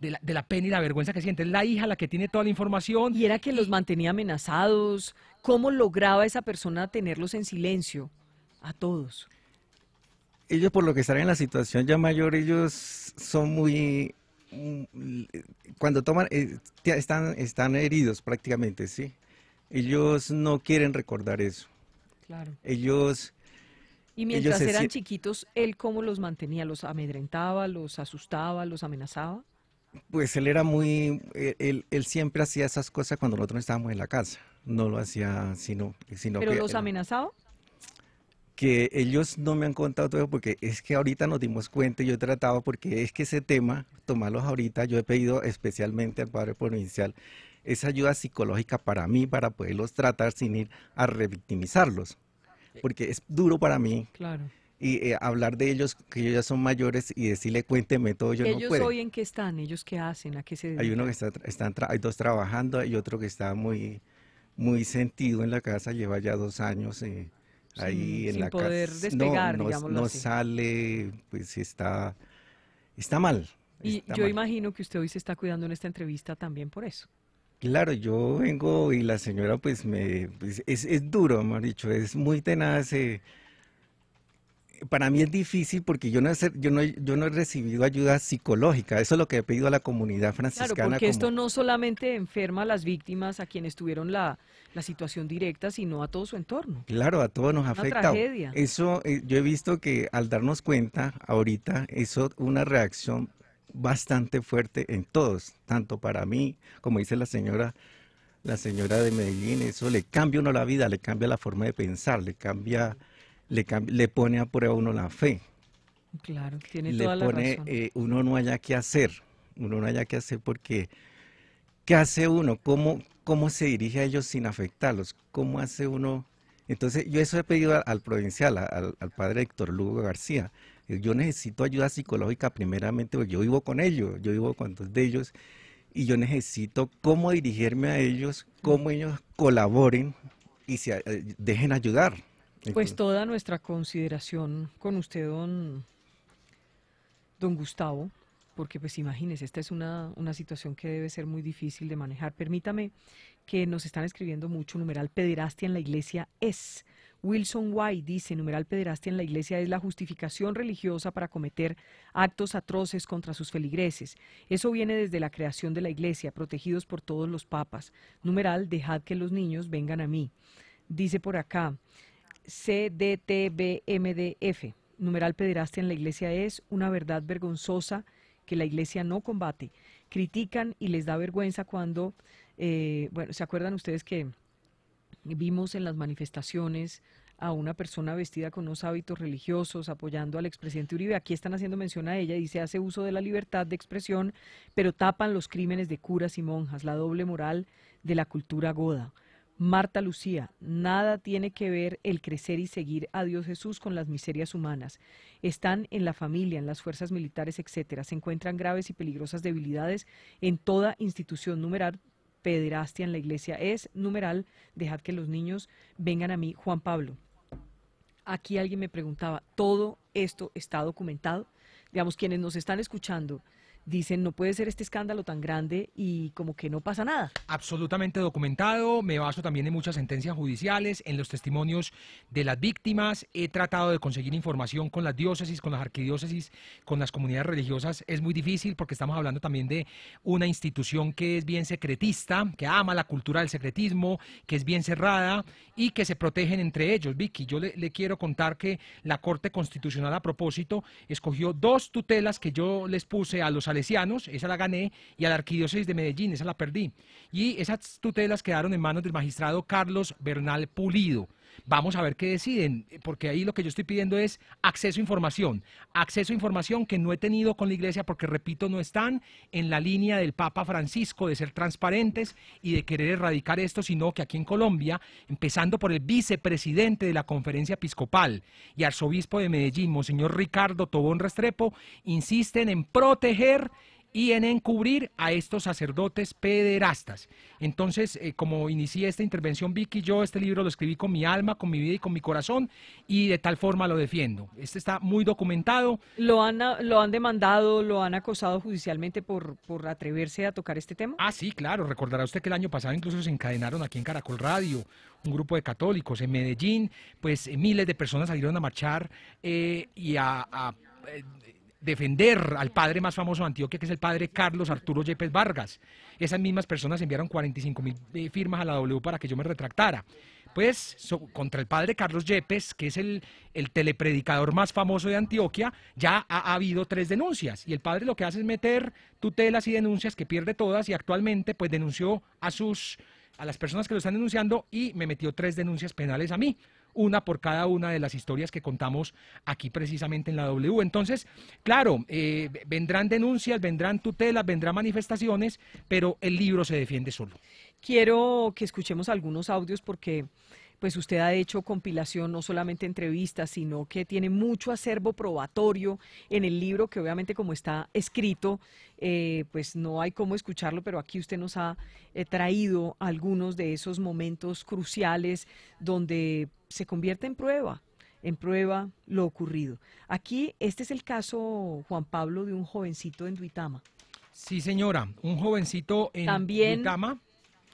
De la, de la, pena y la vergüenza que siente. Es la hija la que tiene toda la información. Y era que los mantenía amenazados. ¿Cómo lograba esa persona tenerlos en silencio? A todos ellos por lo que están en la situación ya mayor, ellos son muy mm, cuando toman eh, están están heridos prácticamente, sí. Ellos no quieren recordar eso. Claro. Ellos y mientras eran chiquitos, él cómo los mantenía, los amedrentaba, los asustaba, los amenazaba. Pues él era muy, e, él, él siempre hacía esas cosas cuando nosotros estábamos en la casa. No lo hacía sino, sino. Pero los amenazaba que ellos no me han contado todo porque es que ahorita nos dimos cuenta y yo he tratado porque es que ese tema, tomarlos ahorita, yo he pedido especialmente al padre provincial esa ayuda psicológica para mí, para poderlos tratar sin ir a revictimizarlos, eh. porque es duro para mí. Claro. Y eh, hablar de ellos, que ellos ya son mayores, y decirle cuénteme todo, yo ¿Ellos no puedo. hoy en qué están? ¿Ellos qué hacen? ¿A qué se dedican? Hay uno que está, están, hay dos trabajando, hay otro que está muy, muy sentido en la casa, lleva ya dos años. Eh, pues, ahí en la poder casa. no, sale, pues está, está mal. Y yo imagino que usted hoy se está cuidando en esta entrevista también por eso. Claro, yo vengo y la señora pues me, pues, es, duro, me dicho, es muy tenaz. Eh, para mí es difícil porque yo no, he, yo, no, yo no he recibido ayuda psicológica. Eso es lo que he pedido a la comunidad franciscana. Claro, porque esto no solamente enferma a las víctimas, a quienes tuvieron la, situación directa, sino a todo su entorno. Claro, a todos nos una afecta. Tragedia. Eso, eh, yo he visto que al darnos cuenta ahorita, eso una reacción bastante fuerte en todos, tanto para mí, como dice la señora, la señora de Medellín, eso le cambia uno la vida, le cambia la forma de pensar, le cambia le, pone a prueba uno la fe. Claro, tiene le toda la pone, eh, uno no haya que hacer, uno no haya que hacer porque ¿qué hace uno? ¿Cómo, cómo se dirige a ellos sin afectarlos? ¿Cómo hace uno? Entonces, yo eso he pedido al, provincial, al, padre Héctor Lugo García. Eh, yo necesito ayuda psicológica primeramente, porque yo vivo con ellos, yo vivo con dos de ellos, y yo necesito cómo dirigirme a ellos, cómo ellos colaboren y se eh, dejen ayudar. Pues toda nuestra consideración con usted, don, don Gustavo, porque pues imagínese, esta es una, una situación que debe ser muy difícil de manejar. Permítame que nos están escribiendo mucho, numeral pederastia en la iglesia es. Wilson White dice, numeral pederastia en la iglesia es la justificación religiosa para cometer actos atroces contra sus feligreses. Eso viene desde la creación de la iglesia, protegidos por todos los papas. Numeral, dejad que los niños vengan a mí. Dice por acá, CDTBMDF. Numeral pederastia en la iglesia es una verdad vergonzosa que la iglesia no combate. Critican y les da vergüenza cuando, eh, bueno, ¿se acuerdan ustedes que vimos en las manifestaciones a una persona vestida con unos hábitos religiosos apoyando al expresidente Uribe. Aquí están haciendo mención a ella. y Dice, hace uso de la libertad de expresión, pero tapan los crímenes de curas y monjas, la doble moral de la cultura goda. Marta Lucía, nada tiene que ver el crecer y seguir a Dios Jesús con las miserias humanas. Están en la familia, en las fuerzas militares, etcétera. Se encuentran graves y peligrosas debilidades en toda institución numeral pederastia en la iglesia es numeral, dejad que los niños vengan a mí, Juan Pablo. Aquí alguien me preguntaba, ¿todo esto está documentado? Digamos, quienes nos están escuchando, dicen no puede ser este escándalo tan grande y como que no pasa nada. Absolutamente documentado, me baso también en muchas sentencias judiciales, en los testimonios de las víctimas, he tratado de conseguir información con las diócesis, con las arquidiócesis, con las comunidades religiosas, es muy difícil porque estamos hablando también de una institución que es bien secretista, que ama la cultura del secretismo, que es bien cerrada y que se protegen entre ellos. Vicky, yo le, quiero contar que la Corte Constitucional a propósito escogió dos tutelas que yo les puse a los esa la gané, y a la arquidiócesis de Medellín, esa la perdí. Y esas tutelas quedaron en manos del magistrado Carlos Bernal Pulido. Vamos a ver qué deciden, porque ahí lo que yo estoy pidiendo es acceso a información, acceso a información que no he tenido con la iglesia porque, repito, no están en la línea del Papa Francisco de ser transparentes y de querer erradicar esto, sino que aquí en Colombia, empezando por el vicepresidente de la conferencia episcopal y arzobispo de Medellín, Monseñor Ricardo Tobón Restrepo, insisten en proteger y en encubrir a estos sacerdotes pederastas. Entonces, eh, como inicié esta intervención, Vicky, yo este libro lo escribí con mi alma, con mi vida y con mi corazón y de tal forma lo defiendo. Este está muy documentado. ¿Lo han, ah, lo han demandado, lo han acosado judicialmente por, atreverse a tocar este tema? Ah, sí, claro. Recordará usted que el año pasado incluso se encadenaron aquí en Caracol Radio un grupo de católicos en Medellín, pues eh, miles de personas salieron a marchar eh, y a, defender al padre más famoso de Antioquia, que es el padre Carlos Arturo Yepes Vargas. Esas mismas personas enviaron 45 mil eh, firmas a la W para que yo me retractara. Pues contra el padre Carlos Yepes, que es el, el telepredicador más famoso de Antioquia, ya ha, ha, habido tres denuncias. Y el padre lo que hace es meter tutelas y denuncias que pierde todas y actualmente pues denunció a sus a las personas que lo están denunciando y me metió tres denuncias penales a mí una por cada una de las historias que contamos aquí precisamente en la W. Entonces, claro, eh, vendrán denuncias, vendrán tutelas, vendrán manifestaciones, pero el libro se defiende solo. Quiero que escuchemos algunos audios porque pues usted ha hecho compilación, no solamente entrevistas, sino que tiene mucho acervo probatorio en el libro, que obviamente como está escrito, eh, pues no hay cómo escucharlo, pero aquí usted nos ha eh, traído algunos de esos momentos cruciales donde se convierte en prueba, en prueba lo ocurrido. Aquí, este es el caso, Juan Pablo, de un jovencito en Duitama. Sí, señora, un jovencito en también, Duitama.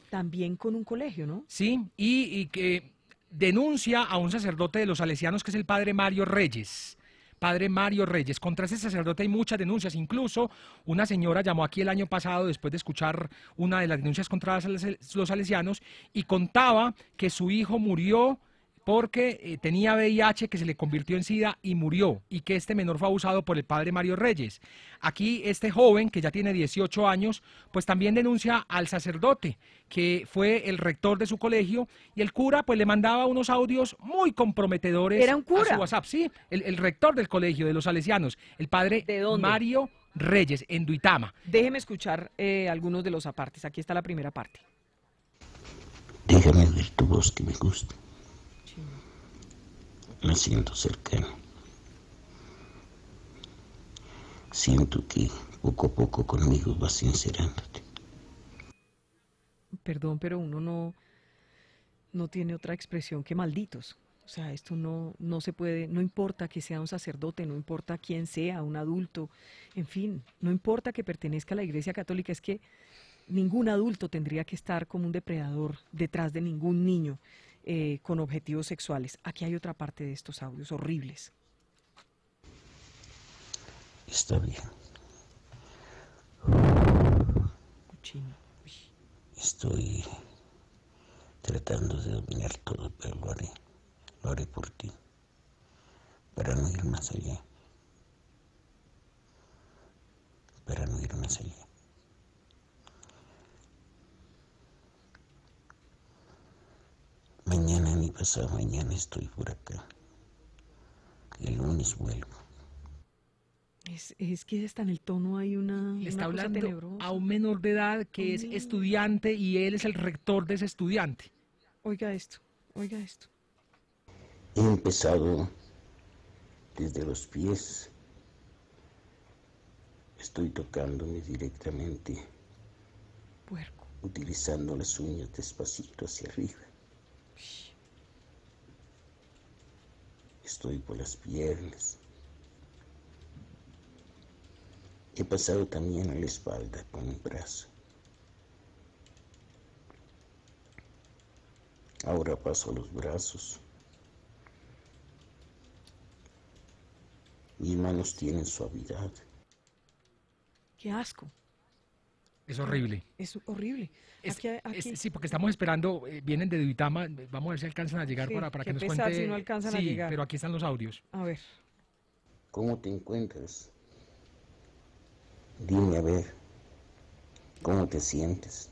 También con un colegio, ¿no? Sí, y que denuncia a un sacerdote de los salesianos que es el padre Mario Reyes. Padre Mario Reyes. Contra ese sacerdote hay muchas denuncias, incluso una señora llamó aquí el año pasado después de escuchar una de las denuncias contra los salesianos y contaba que su hijo murió porque eh, tenía VIH que se le convirtió en SIDA y murió, y que este menor fue abusado por el padre Mario Reyes. Aquí este joven, que ya tiene 18 años, pues también denuncia al sacerdote, que fue el rector de su colegio, y el cura pues le mandaba unos audios muy comprometedores ¿Era un cura? a su WhatsApp. Sí, el, rector del colegio de los salesianos, el padre Mario Reyes, en Duitama. Déjeme escuchar eh, algunos de los apartes. Aquí está la primera parte. Déjame ver tu voz que me gusta me siento cercano. Siento que poco a poco conmigo vas sincerándote. Perdón, pero uno no, no tiene otra expresión que malditos. O sea, esto no, no se puede, no importa que sea un sacerdote, no importa quién sea, un adulto, en fin, no importa que pertenezca a la Iglesia Católica, es que ningún adulto tendría que estar como un depredador detrás de ningún niño. Eh, con objetivos sexuales. Aquí hay otra parte de estos audios horribles. Está bien. Estoy tratando de dominar todo, pero lo haré. Lo haré por ti. Para no ir más allá. Para no ir más allá. Mañana ni pasado mañana estoy por acá. El lunes vuelvo. Es, que está en el tono hay una. Le está hablando a un menor de edad que es estudiante y él es el rector de ese estudiante. Oiga esto, oiga esto. He empezado desde los pies. Estoy tocándome directamente. Puerco. Utilizando las uñas despacito hacia arriba. Estoy por las piernas. He pasado también a la espalda con un brazo. Ahora paso a los brazos. Mis manos tienen suavidad. ¡Qué asco! Es horrible. Es horrible. sí, porque estamos esperando, eh, vienen de Duitama, vamos a ver si alcanzan a llegar para, que nos cuente. alcanzan sí, a llegar. pero aquí están los audios. A ver. ¿Cómo te encuentras? Dime a ver, ¿cómo te sientes?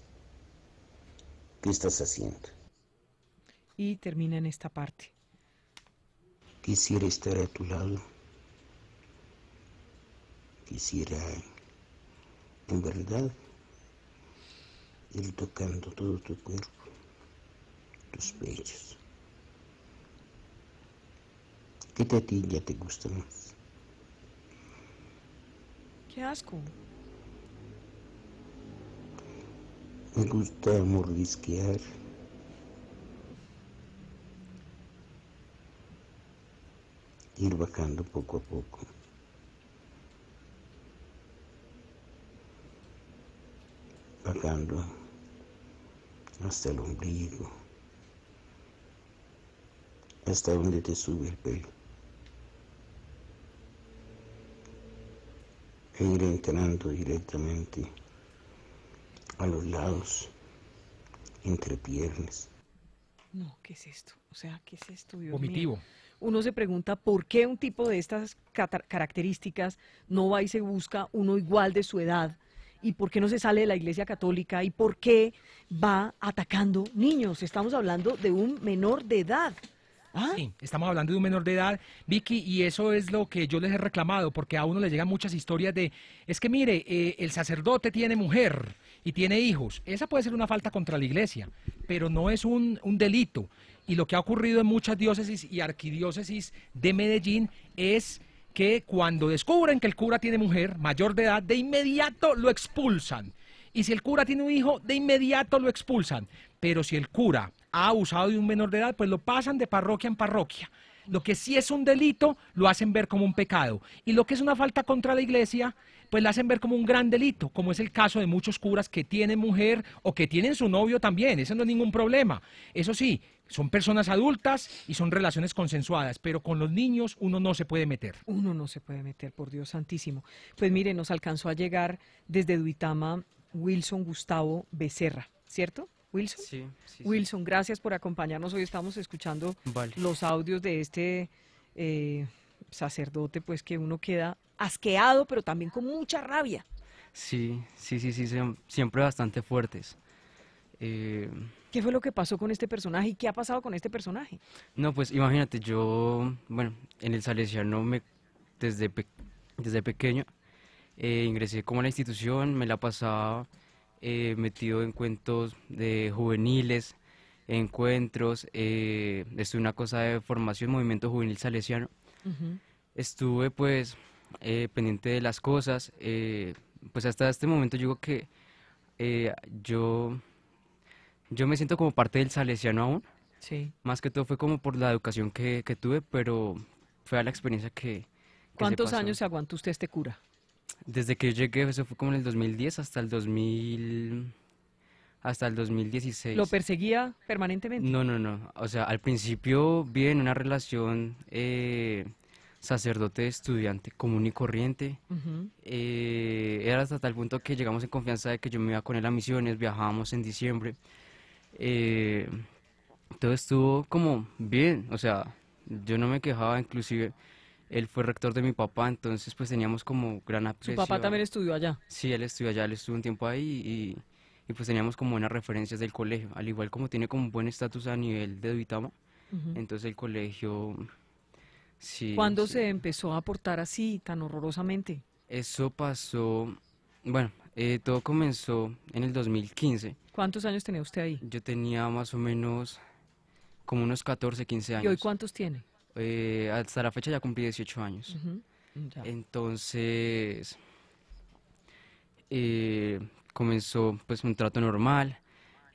¿Qué estás haciendo? Y termina en esta parte. Quisiera estar a tu lado. Quisiera, en verdad, ir tocando todo tu cuerpo, tus pechos. ¿Qué te ya te gusta más? ¡Qué asco! Me gusta mordisquear. Ir bajando poco a poco. Bajando hasta el ombligo, hasta donde te sube el pelo. E ir entrando directamente a los lados, entre piernas. No, ¿qué es esto? O sea, ¿qué es esto? Dios Uno se pregunta por qué un tipo de estas características no va y se busca uno igual de su edad y por qué no se sale de la Iglesia Católica y por qué va atacando niños. Estamos hablando de un menor de edad. ¿Ah? Sí, estamos hablando de un menor de edad, Vicky, y eso es lo que yo les he reclamado, porque a uno le llegan muchas historias de, es que mire, eh, el sacerdote tiene mujer y tiene hijos. Esa puede ser una falta contra la iglesia, pero no es un delito. Y lo que ha ocurrido en muchas diócesis y arquidiócesis de Medellín es que cuando descubren que el cura tiene mujer mayor de edad, de inmediato lo expulsan. Y si el cura tiene un hijo, de inmediato lo expulsan. Pero si el cura ha abusado de un menor de edad, pues lo pasan de parroquia en parroquia. Lo que sí es un delito, lo hacen ver como un pecado. Y lo que es una falta contra la iglesia, pues la hacen ver como un gran delito, como es el caso de muchos curas que tienen mujer o que tienen su novio también, eso no es ningún problema. Eso sí, son personas adultas y son relaciones consensuadas, pero con los niños uno no se puede meter. Uno no se puede meter, por Dios santísimo. Pues mire, nos alcanzó a llegar desde Duitama Wilson Gustavo Becerra, ¿cierto? Wilson. Sí, Wilson, gracias por acompañarnos. Hoy estamos escuchando los audios de este... Eh, sacerdote, pues que uno queda asqueado, pero también con mucha rabia. Sí, sí, sí, sí, siempre bastante fuertes. Eh, ¿Qué fue lo que pasó con este personaje y qué ha pasado con este personaje? No, pues imagínate, yo, bueno, en el Salesiano me, desde, desde pequeño eh, ingresé como a la institución, me la pasaba eh, metido en cuentos de juveniles, encuentros, eh, una cosa de formación, movimiento juvenil salesiano. Estuve pues eh, pendiente de las cosas. Eh, pues hasta este momento yo digo que eh, yo, yo me siento como parte del salesiano aún. Sí. Más que todo fue como por la educación que, tuve, pero fue a la experiencia que... que ¿Cuántos se pasó. años aguantó usted este cura? Desde que yo llegué, eso fue como en el 2010 hasta el 2000 hasta el 2016. ¿Lo perseguía permanentemente? No, no, no. O sea, al principio vi en una relación eh, sacerdote-estudiante común y corriente. Eh, era hasta tal punto que llegamos en confianza de que yo me iba con él a misiones, viajábamos en diciembre. Eh, todo estuvo como bien, o sea, yo no me quejaba, inclusive él fue rector de mi papá, entonces pues teníamos como gran aprecio. ¿Su papá también estudió allá? Sí, él estudió allá, él estuvo un tiempo ahí y y pues teníamos como buenas referencias del colegio, al igual como tiene como buen estatus a nivel de Duitama, entonces el colegio... Sí, ¿Cuándo se empezó a aportar así, tan horrorosamente? Eso pasó, bueno, eh, todo comenzó en el 2015. ¿Cuántos años tenía usted ahí? Yo tenía más o menos como unos 14, 15 años. ¿Y hoy cuántos tiene? Eh, hasta la fecha ya cumplí 18 años. Entonces, eh, comenzó pues un trato normal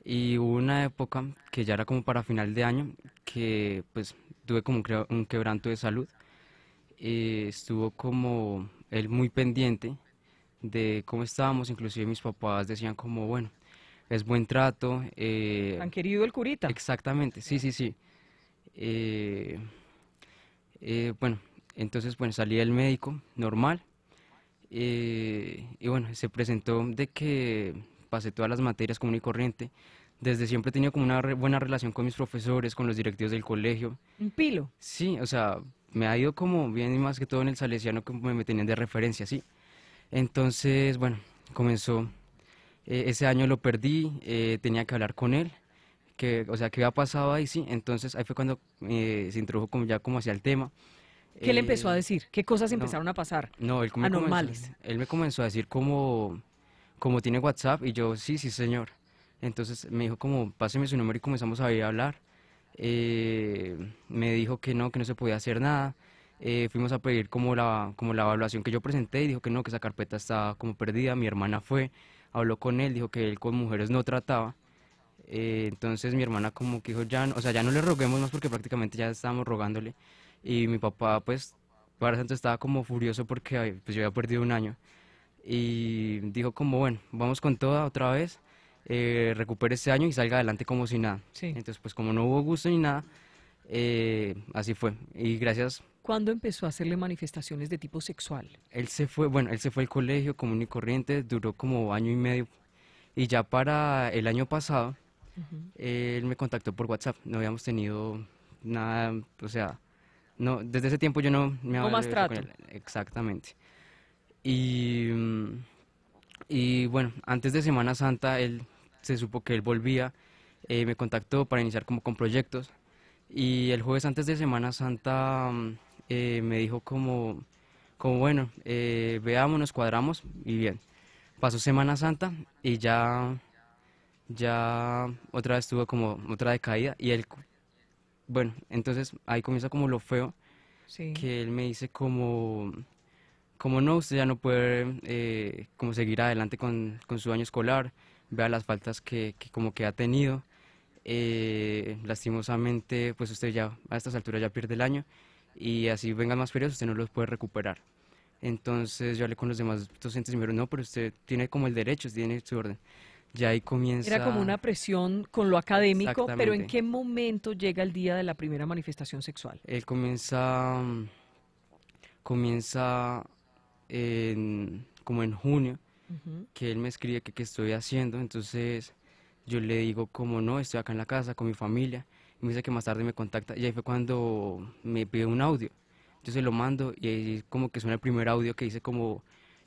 y hubo una época que ya era como para final de año que pues tuve como un quebranto de salud. Eh, estuvo como él muy pendiente de cómo estábamos, inclusive mis papás decían como, bueno, es buen trato. Eh, Han querido el curita. Exactamente, sí, sí, sí. Eh, bueno, entonces bueno, salí del médico normal eh, y bueno, se presentó de que pasé todas las materias común y corriente. Desde siempre he tenido como una buena relación con mis profesores, con los directivos del colegio. ¿Un pilo? Sí, o sea, me ha ido como bien y más que todo en el salesiano que me tenían de referencia, sí. Entonces, bueno, comenzó. Eh, ese año lo perdí, eh, tenía que hablar con él. Que, o sea, qué había pasado ahí, sí. Entonces ahí fue cuando se introdujo como ya como hacia el tema. ¿Qué le empezó a eh, decir? ¿Qué cosas empezaron a pasar? No, él, anormales. él me comenzó a decir como, como tiene WhatsApp y yo, sí, sí, señor. Entonces me dijo como, páseme su número y comenzamos a, ir a hablar. Eh, me dijo que no, que no se podía hacer nada. Eh, fuimos a pedir como la, como la evaluación que yo presenté y dijo que no, que esa carpeta estaba como perdida. Mi hermana fue, habló con él, dijo que él con mujeres no trataba. entonces mi hermana como que dijo, ya, o sea, ya no le roguemos más porque prácticamente ya estábamos rogándole y mi papá pues para tanto estaba como furioso porque pues, yo había perdido un año y dijo como bueno, vamos con toda otra vez, eh, recupere ese año y salga adelante como si nada. Sí. Entonces pues como no hubo gusto ni nada, eh, así fue y gracias. ¿Cuándo empezó a hacerle manifestaciones de tipo sexual? Él se fue, bueno, él se fue al colegio común y corriente, duró como año y medio y ya para el año pasado, él me contactó por WhatsApp, no habíamos tenido nada, o sea, no, desde ese tiempo yo no me había... más trato. Exactamente. Y, bueno, antes de Semana Santa él se supo que él volvía, eh, me contactó para iniciar como con proyectos. Y el jueves antes de Semana Santa mm, eh, me dijo como, como bueno, eh, veamos veámonos, cuadramos y bien. Pasó Semana Santa y ya, ya otra vez tuvo como otra decaída y él bueno, entonces ahí comienza como lo feo, sí. que él me dice como, como no, usted ya no puede eh, como seguir adelante con, con, su año escolar, vea las faltas que, que como que ha tenido, eh, lastimosamente pues usted ya a estas alturas ya pierde el año y así vengan más periodos usted no los puede recuperar. Entonces yo hablé con los demás docentes y me dijeron, no, pero usted tiene como el derecho, tiene su orden. Ya ahí comienza. Era como una presión con lo académico, pero ¿en qué momento llega el día de la primera manifestación sexual? Él comienza. Mm, comienza como en junio, que él me escribe que qué estoy haciendo. Entonces yo le digo, como no, estoy acá en la casa con mi familia. Y me dice que más tarde me contacta. Y ahí fue cuando me pide un audio. entonces lo mando y ahí como que suena el primer audio que dice como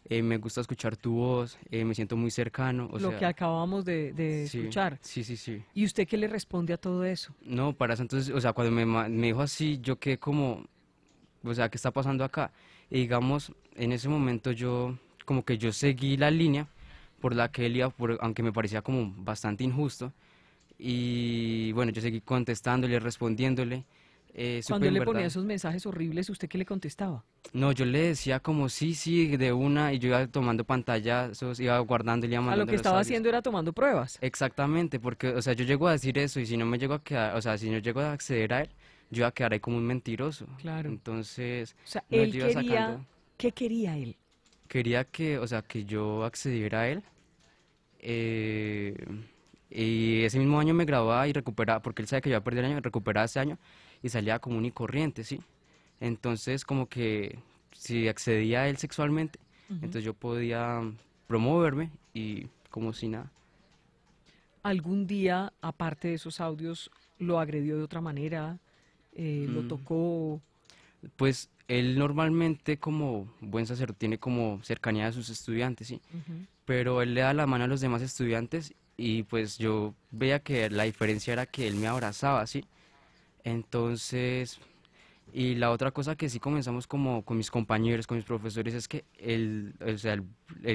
eh, me gusta escuchar tu voz, eh, me siento muy cercano. O Lo que acabamos de, de escuchar. Sí, sí, sí. ¿Y usted qué le responde a todo eso? No, para eso entonces, o sea, cuando me, me dijo así, yo quedé como, o sea, ¿qué está pasando acá? Y digamos, en ese momento yo, como que yo seguí la línea por la que él iba, aunque me parecía como bastante injusto. Y bueno, yo seguí contestándole, respondiéndole. Eh, Cuando él le ponía esos mensajes horribles, ¿usted qué le contestaba? No, yo le decía como sí, sí, de una, y yo iba tomando pantallazos, iba guardando y iba A lo que estaba haciendo era tomando pruebas. Exactamente, porque, o sea, yo llego a decir eso y si no me llego a quedar, o sea, si no llego a acceder a él, yo quedar quedaré como un mentiroso. Claro. Entonces, o sea, él quería, ¿qué quería él? Quería que, o sea, que yo accediera a él. Eh, y ese mismo año me grababa y recuperaba, porque él sabe que yo iba a perder el año, recuperaba ese año y salía común y corriente, ¿sí? Entonces, como que si accedía a él sexualmente, entonces yo podía promoverme y como si nada. ¿Algún día, aparte de esos audios, lo agredió de otra manera? Eh, ¿Lo mm. tocó? Pues él normalmente como buen sacerdote tiene como cercanía a sus estudiantes, ¿sí? Pero él le da la mano a los demás estudiantes y pues yo veía que la diferencia era que él me abrazaba, ¿sí? Entonces, y la otra cosa que sí comenzamos como con mis compañeros, con mis profesores, es que el, o sea, el,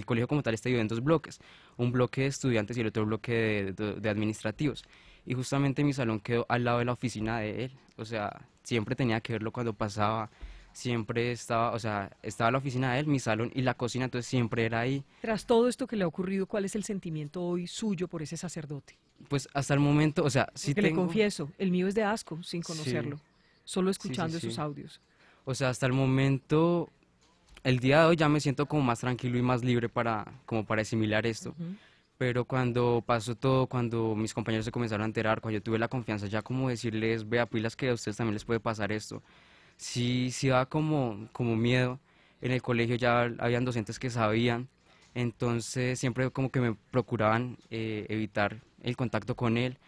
colegio como tal está dividido en dos bloques, un bloque de estudiantes y el otro bloque de, administrativos. Y justamente mi salón quedó al lado de la oficina de él, o sea, siempre tenía que verlo cuando pasaba, siempre estaba, o sea, estaba la oficina de él, mi salón y la cocina, entonces siempre era ahí. Tras todo esto que le ha ocurrido, ¿cuál es el sentimiento hoy suyo por ese sacerdote? Pues hasta el momento, o sea, sí te le confieso, el mío es de asco sin conocerlo, solo escuchando esos audios. O sea, hasta el momento, el día de hoy ya me siento como más tranquilo y más libre para, como para asimilar esto. Pero cuando pasó todo, cuando mis compañeros se comenzaron a enterar, cuando yo tuve la confianza ya como decirles, vea pilas que a ustedes también les puede pasar esto, sí, sí daba como, como miedo. En el colegio ya habían docentes que sabían, entonces siempre como que me procuraban eh, evitar el contacto con él.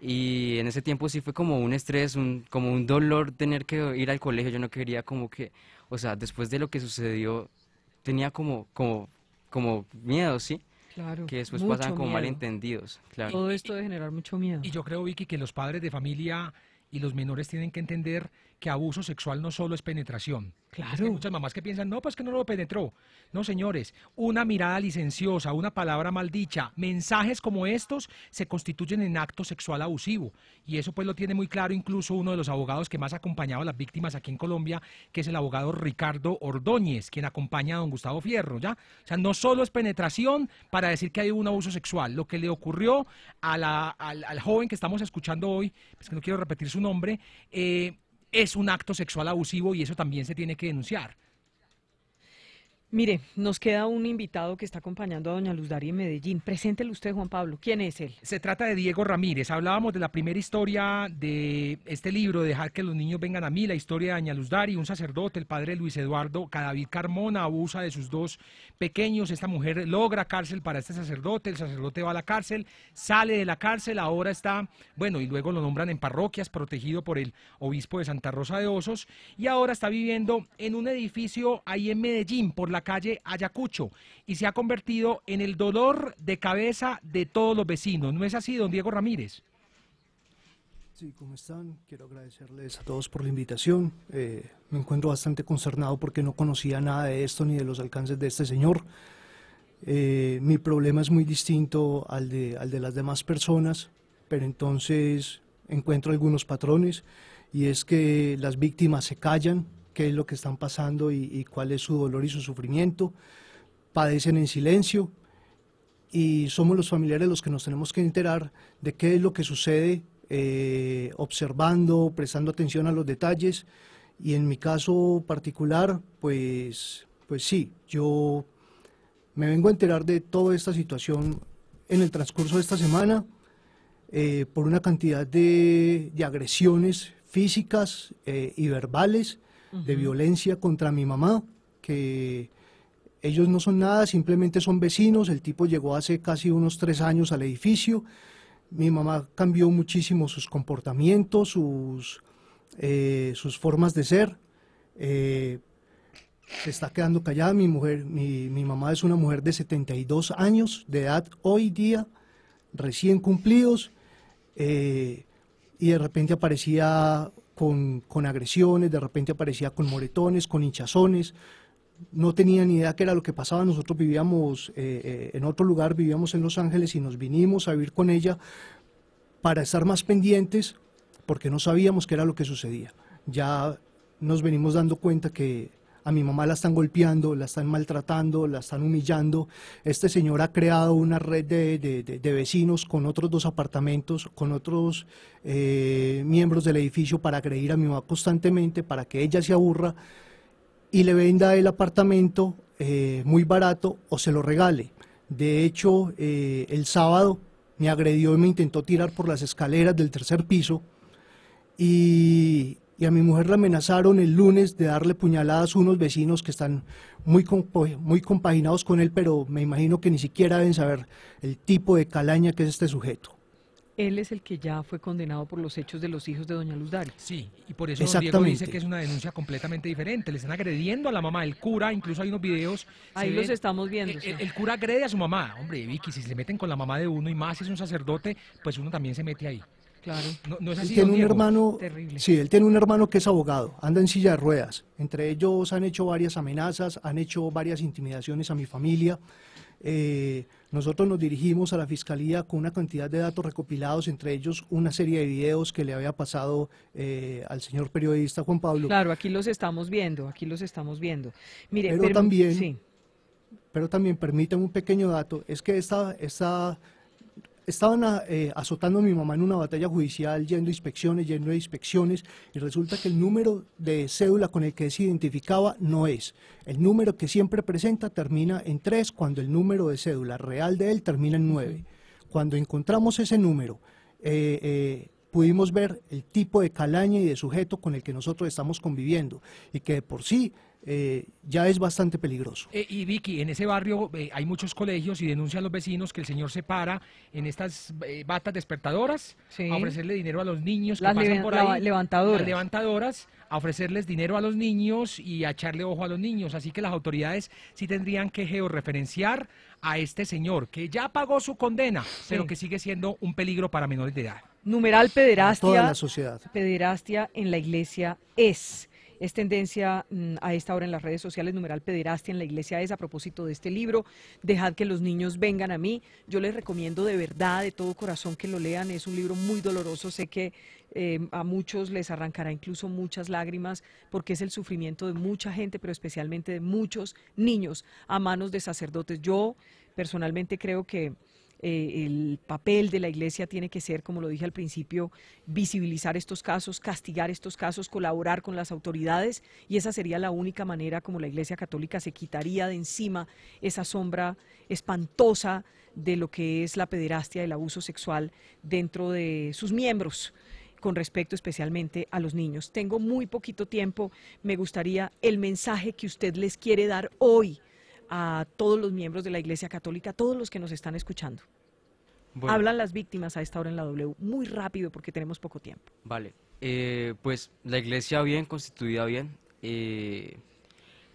Y en ese tiempo sí fue como un estrés, un, como un dolor tener que ir al colegio. Yo no quería como que, o sea, después de lo que sucedió, tenía como, como, como miedo, ¿sí? Claro, que después pasan como malentendidos. Claro. Todo esto de generar mucho miedo. Y yo creo, Vicky, que los padres de familia y los menores tienen que entender que abuso sexual no solo es penetración. Claro. muchas mamás que piensan, no, pues que no lo penetró. No, señores, una mirada licenciosa, una palabra maldicha, mensajes como estos se constituyen en acto sexual abusivo. Y eso pues lo tiene muy claro incluso uno de los abogados que más ha acompañado a las víctimas aquí en Colombia, que es el abogado Ricardo Ordóñez, quien acompaña a don Gustavo Fierro, ¿ya? O sea, no solo es penetración para decir que hay un abuso sexual. Lo que le ocurrió al, joven que estamos escuchando hoy, es pues que no quiero repetir su nombre, eh, es un acto sexual abusivo y eso también se tiene que denunciar. Mire, nos queda un invitado que está acompañando a doña Luz en Medellín. Preséntele usted, Juan Pablo. ¿Quién es él? Se trata de Diego Ramírez. Hablábamos de la primera historia de este libro, Dejar que los niños vengan a mí, la historia de doña Luz un sacerdote, el padre Luis Eduardo Cadavid Carmona, abusa de sus dos pequeños. Esta mujer logra cárcel para este sacerdote, el sacerdote va a la cárcel, sale de la cárcel, ahora está, bueno, y luego lo nombran en parroquias, protegido por el obispo de Santa Rosa de Osos, y ahora está viviendo en un edificio ahí en Medellín, por la calle Ayacucho y se ha convertido en el dolor de cabeza de todos los vecinos. ¿No es así, don Diego Ramírez? Sí, ¿cómo están? Quiero agradecerles a todos por la invitación. Eh, me encuentro bastante concernado porque no conocía nada de esto ni de los alcances de este señor. Eh, mi problema es muy distinto al de, al de las demás personas, pero entonces encuentro algunos patrones y es que las víctimas se callan, qué es lo que están pasando y, cuál es su dolor y su sufrimiento. Padecen en silencio y somos los familiares los que nos tenemos que enterar de qué es lo que sucede eh, observando, prestando atención a los detalles. Y en mi caso particular, pues, pues sí, yo me vengo a enterar de toda esta situación en el transcurso de esta semana eh, por una cantidad de, agresiones físicas eh, y verbales de violencia contra mi mamá, que ellos no son nada, simplemente son vecinos, el tipo llegó hace casi unos tres años al edificio, mi mamá cambió muchísimo sus comportamientos, sus, eh, sus formas de ser. Eh, se está quedando callada. Mi mujer, mi, mamá es una mujer de 72 años de edad hoy día, recién cumplidos, eh, y de repente aparecía con, con, agresiones, de repente aparecía con moretones, con hinchazones. No tenía ni idea qué era lo que pasaba. Nosotros vivíamos eh, eh, en otro lugar, vivíamos en Los Ángeles y nos vinimos a vivir con ella para estar más pendientes porque no sabíamos qué era lo que sucedía. Ya nos venimos dando cuenta que a mi mamá la están golpeando, la están maltratando, la están humillando. Este señor ha creado una red de, de, vecinos con otros dos apartamentos, con otros eh, miembros del edificio para agredir a mi mamá constantemente, para que ella se aburra y le venda el apartamento eh, muy barato o se lo regale. De hecho, eh, el sábado me agredió y me intentó tirar por las escaleras del tercer piso y, y a mi mujer la amenazaron el lunes de darle puñaladas a unos vecinos que están muy, muy compaginados con él, pero me imagino que ni siquiera deben saber el tipo de calaña que es este sujeto. Él es el que ya fue condenado por los hechos de los hijos de doña Luz Dari. Sí, y por eso dice que es una denuncia completamente diferente. Le están agrediendo a la mamá, del cura, incluso hay unos videos... Ahí los estamos viendo. El, cura agrede a su mamá. Hombre, Vicky, si se meten con la mamá de uno y más si es un sacerdote, pues uno también se mete ahí. Claro. No, es así, tiene hermano, sí, él tiene un hermano que es abogado, anda en silla de ruedas. Entre ellos han hecho varias amenazas, han hecho varias intimidaciones a mi familia. Eh, nosotros nos dirigimos a la fiscalía con una cantidad de datos recopilados, entre ellos una serie de videos que le había pasado eh, al señor periodista Juan Pablo. Claro, aquí los estamos viendo, aquí los estamos viendo. Mire, pero, también, pero también permítame un pequeño dato, es que esta estaban ah, eh, azotando a mi mamá en una batalla judicial, yendo a inspecciones, yendo a inspecciones, y resulta que el número de cédula con el que se identificaba no es. El número que siempre presenta termina en tres, cuando el número de cédula real de él termina en nueve. Cuando encontramos ese número, eh, eh, pudimos ver el tipo de calaña y de sujeto con el que nosotros estamos conviviendo, y que de por sí eh, ya es bastante peligroso. Eh, y Vicky, en ese barrio eh, hay muchos colegios y denuncian los vecinos que el señor se para en estas batas despertadoras a ofrecerle dinero a los niños que pasan por ahí, levantadoras. levantadoras, a ofrecerles dinero a los niños y a echarle ojo a los niños. Así que las autoridades sí tendrían que georreferenciar a este señor que ya pagó su condena, pero que sigue siendo un peligro para menores de edad. Numeral pederastia. Toda la sociedad. Pederastia en la iglesia es. Es tendencia mm, a esta hora en las redes sociales, numeral pederastia en la iglesia es a propósito de este libro. Dejad que los niños vengan a mí. Yo les recomiendo de verdad, de todo corazón, que lo lean. Es un libro muy doloroso. Sé que em, a muchos les arrancará incluso muchas lágrimas porque es el sufrimiento de mucha gente, pero especialmente de muchos niños a manos de sacerdotes. Yo personalmente creo que eh, el papel de la iglesia tiene que ser, como lo dije al principio, visibilizar estos casos, castigar estos casos, colaborar con las autoridades y esa sería la única manera como la iglesia católica se quitaría de encima esa sombra espantosa de lo que es la pederastia, el abuso sexual dentro de sus miembros con respecto especialmente a los niños. Tengo muy poquito tiempo, me gustaría el mensaje que usted les quiere dar hoy a todos los miembros de la Iglesia Católica, a todos los que nos están escuchando. Hablan las víctimas a esta hora en la W, muy rápido porque tenemos poco tiempo. Vale, eh, pues la Iglesia bien, constituida bien. Eh,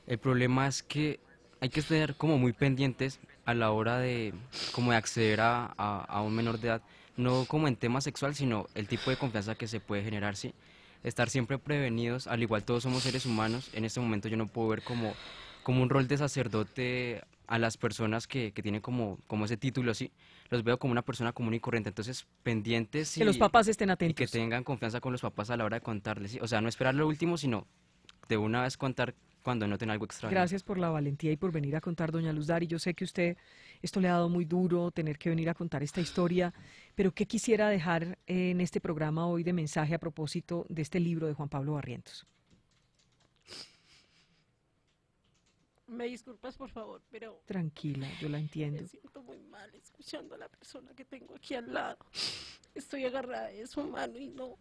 el problema es que hay que estar como muy pendientes a la hora de, como de acceder a, a, a, un menor de edad, no como en tema sexual, sino el tipo de confianza que se puede generar, Estar siempre prevenidos, al igual todos somos seres humanos, en este momento yo no puedo ver como como un rol de sacerdote a las personas que, que tienen como, ese título así, los veo como una persona común y corriente, entonces pendientes y... Que los papás estén atentos. Y que tengan confianza con los papás a la hora de contarles, o sea, no esperar lo último, sino de una vez contar cuando noten algo extraño. Gracias por la valentía y por venir a contar, doña Luz y Yo sé que usted esto le ha dado muy duro, tener que venir a contar esta historia, pero ¿qué quisiera dejar en este programa hoy de mensaje a propósito de este libro de Juan Pablo Barrientos? Me disculpas, por favor, pero... Tranquila, yo la entiendo. Me siento muy mal escuchando a la persona que tengo aquí al lado. Estoy agarrada de su mano y no...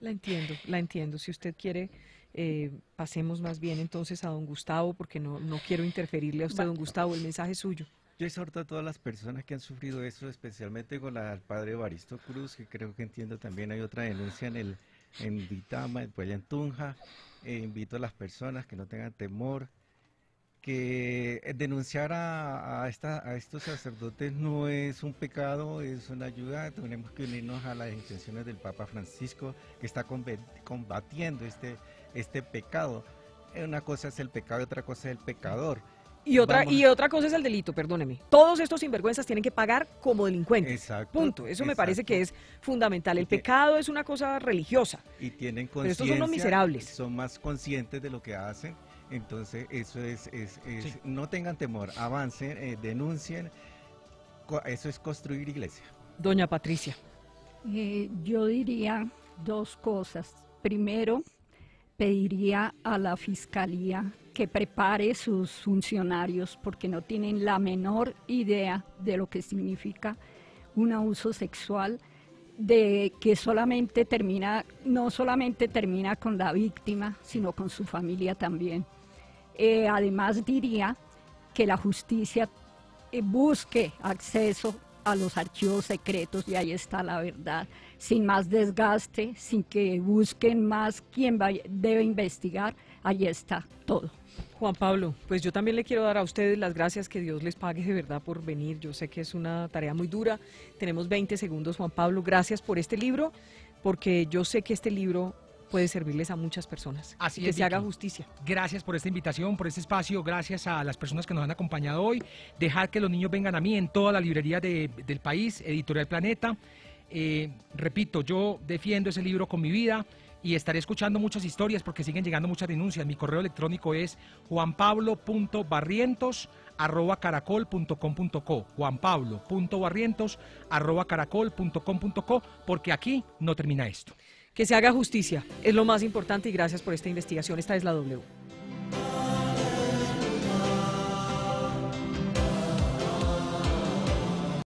La entiendo, la entiendo. Si usted quiere, eh, pasemos más bien entonces a don Gustavo, porque no, quiero interferirle a usted, don Gustavo, el mensaje es suyo. Yo exhorto a todas las personas que han sufrido eso, especialmente con la, el padre Baristo Cruz, que creo que entiendo también hay otra denuncia en el en Vitama, en Puella en Tunja. Eh, invito a las personas que no tengan temor, que eh, denunciar a, esta, estos sacerdotes no es un pecado, es una ayuda. Tenemos que unirnos a las intenciones del Papa Francisco, que está combatiendo este, este pecado. Una cosa es el pecado, y otra cosa es el pecador. Y otra, y otra cosa es el delito, perdóneme. Todos estos sinvergüenzas tienen que pagar como delincuentes. Exacto. Punto. Eso me parece que es fundamental. El pecado es una cosa religiosa. Y tienen conciencia. Estos son los miserables. Son más conscientes de lo que hacen entonces, eso es, no tengan temor, avancen, eh, denuncien, eso es construir iglesia. Doña Patricia. Eh, yo diría dos cosas. Primero, pediría a la Fiscalía que prepare sus funcionarios porque no tienen la menor idea de lo que significa un abuso sexual de que solamente termina no solamente termina con la víctima, sino con su familia también. Eh, además diría que la justicia eh, busque acceso a los archivos secretos y ahí está la verdad, sin más desgaste, sin que busquen más quién debe investigar, ahí está todo. Juan Pablo, pues yo también le quiero dar a ustedes las gracias, que Dios les pague de verdad por venir, yo sé que es una tarea muy dura, tenemos 20 segundos, Juan Pablo, gracias por este libro, porque yo sé que este libro puede servirles a muchas personas. Así que se haga justicia. Gracias por esta invitación, por este espacio, gracias a las personas que nos han acompañado hoy. Dejar que los niños vengan a mí en toda la librería del país, Editorial Planeta. Eh, repito, yo defiendo ese libro con mi vida y estaré escuchando muchas historias porque siguen llegando muchas denuncias. Mi correo electrónico es juanpablo.barrientos.caracol.com.co juanpablo.barrientos.caracol.com.co porque aquí no termina esto que se haga justicia. Es lo más importante y gracias por esta investigación. Esta es la W.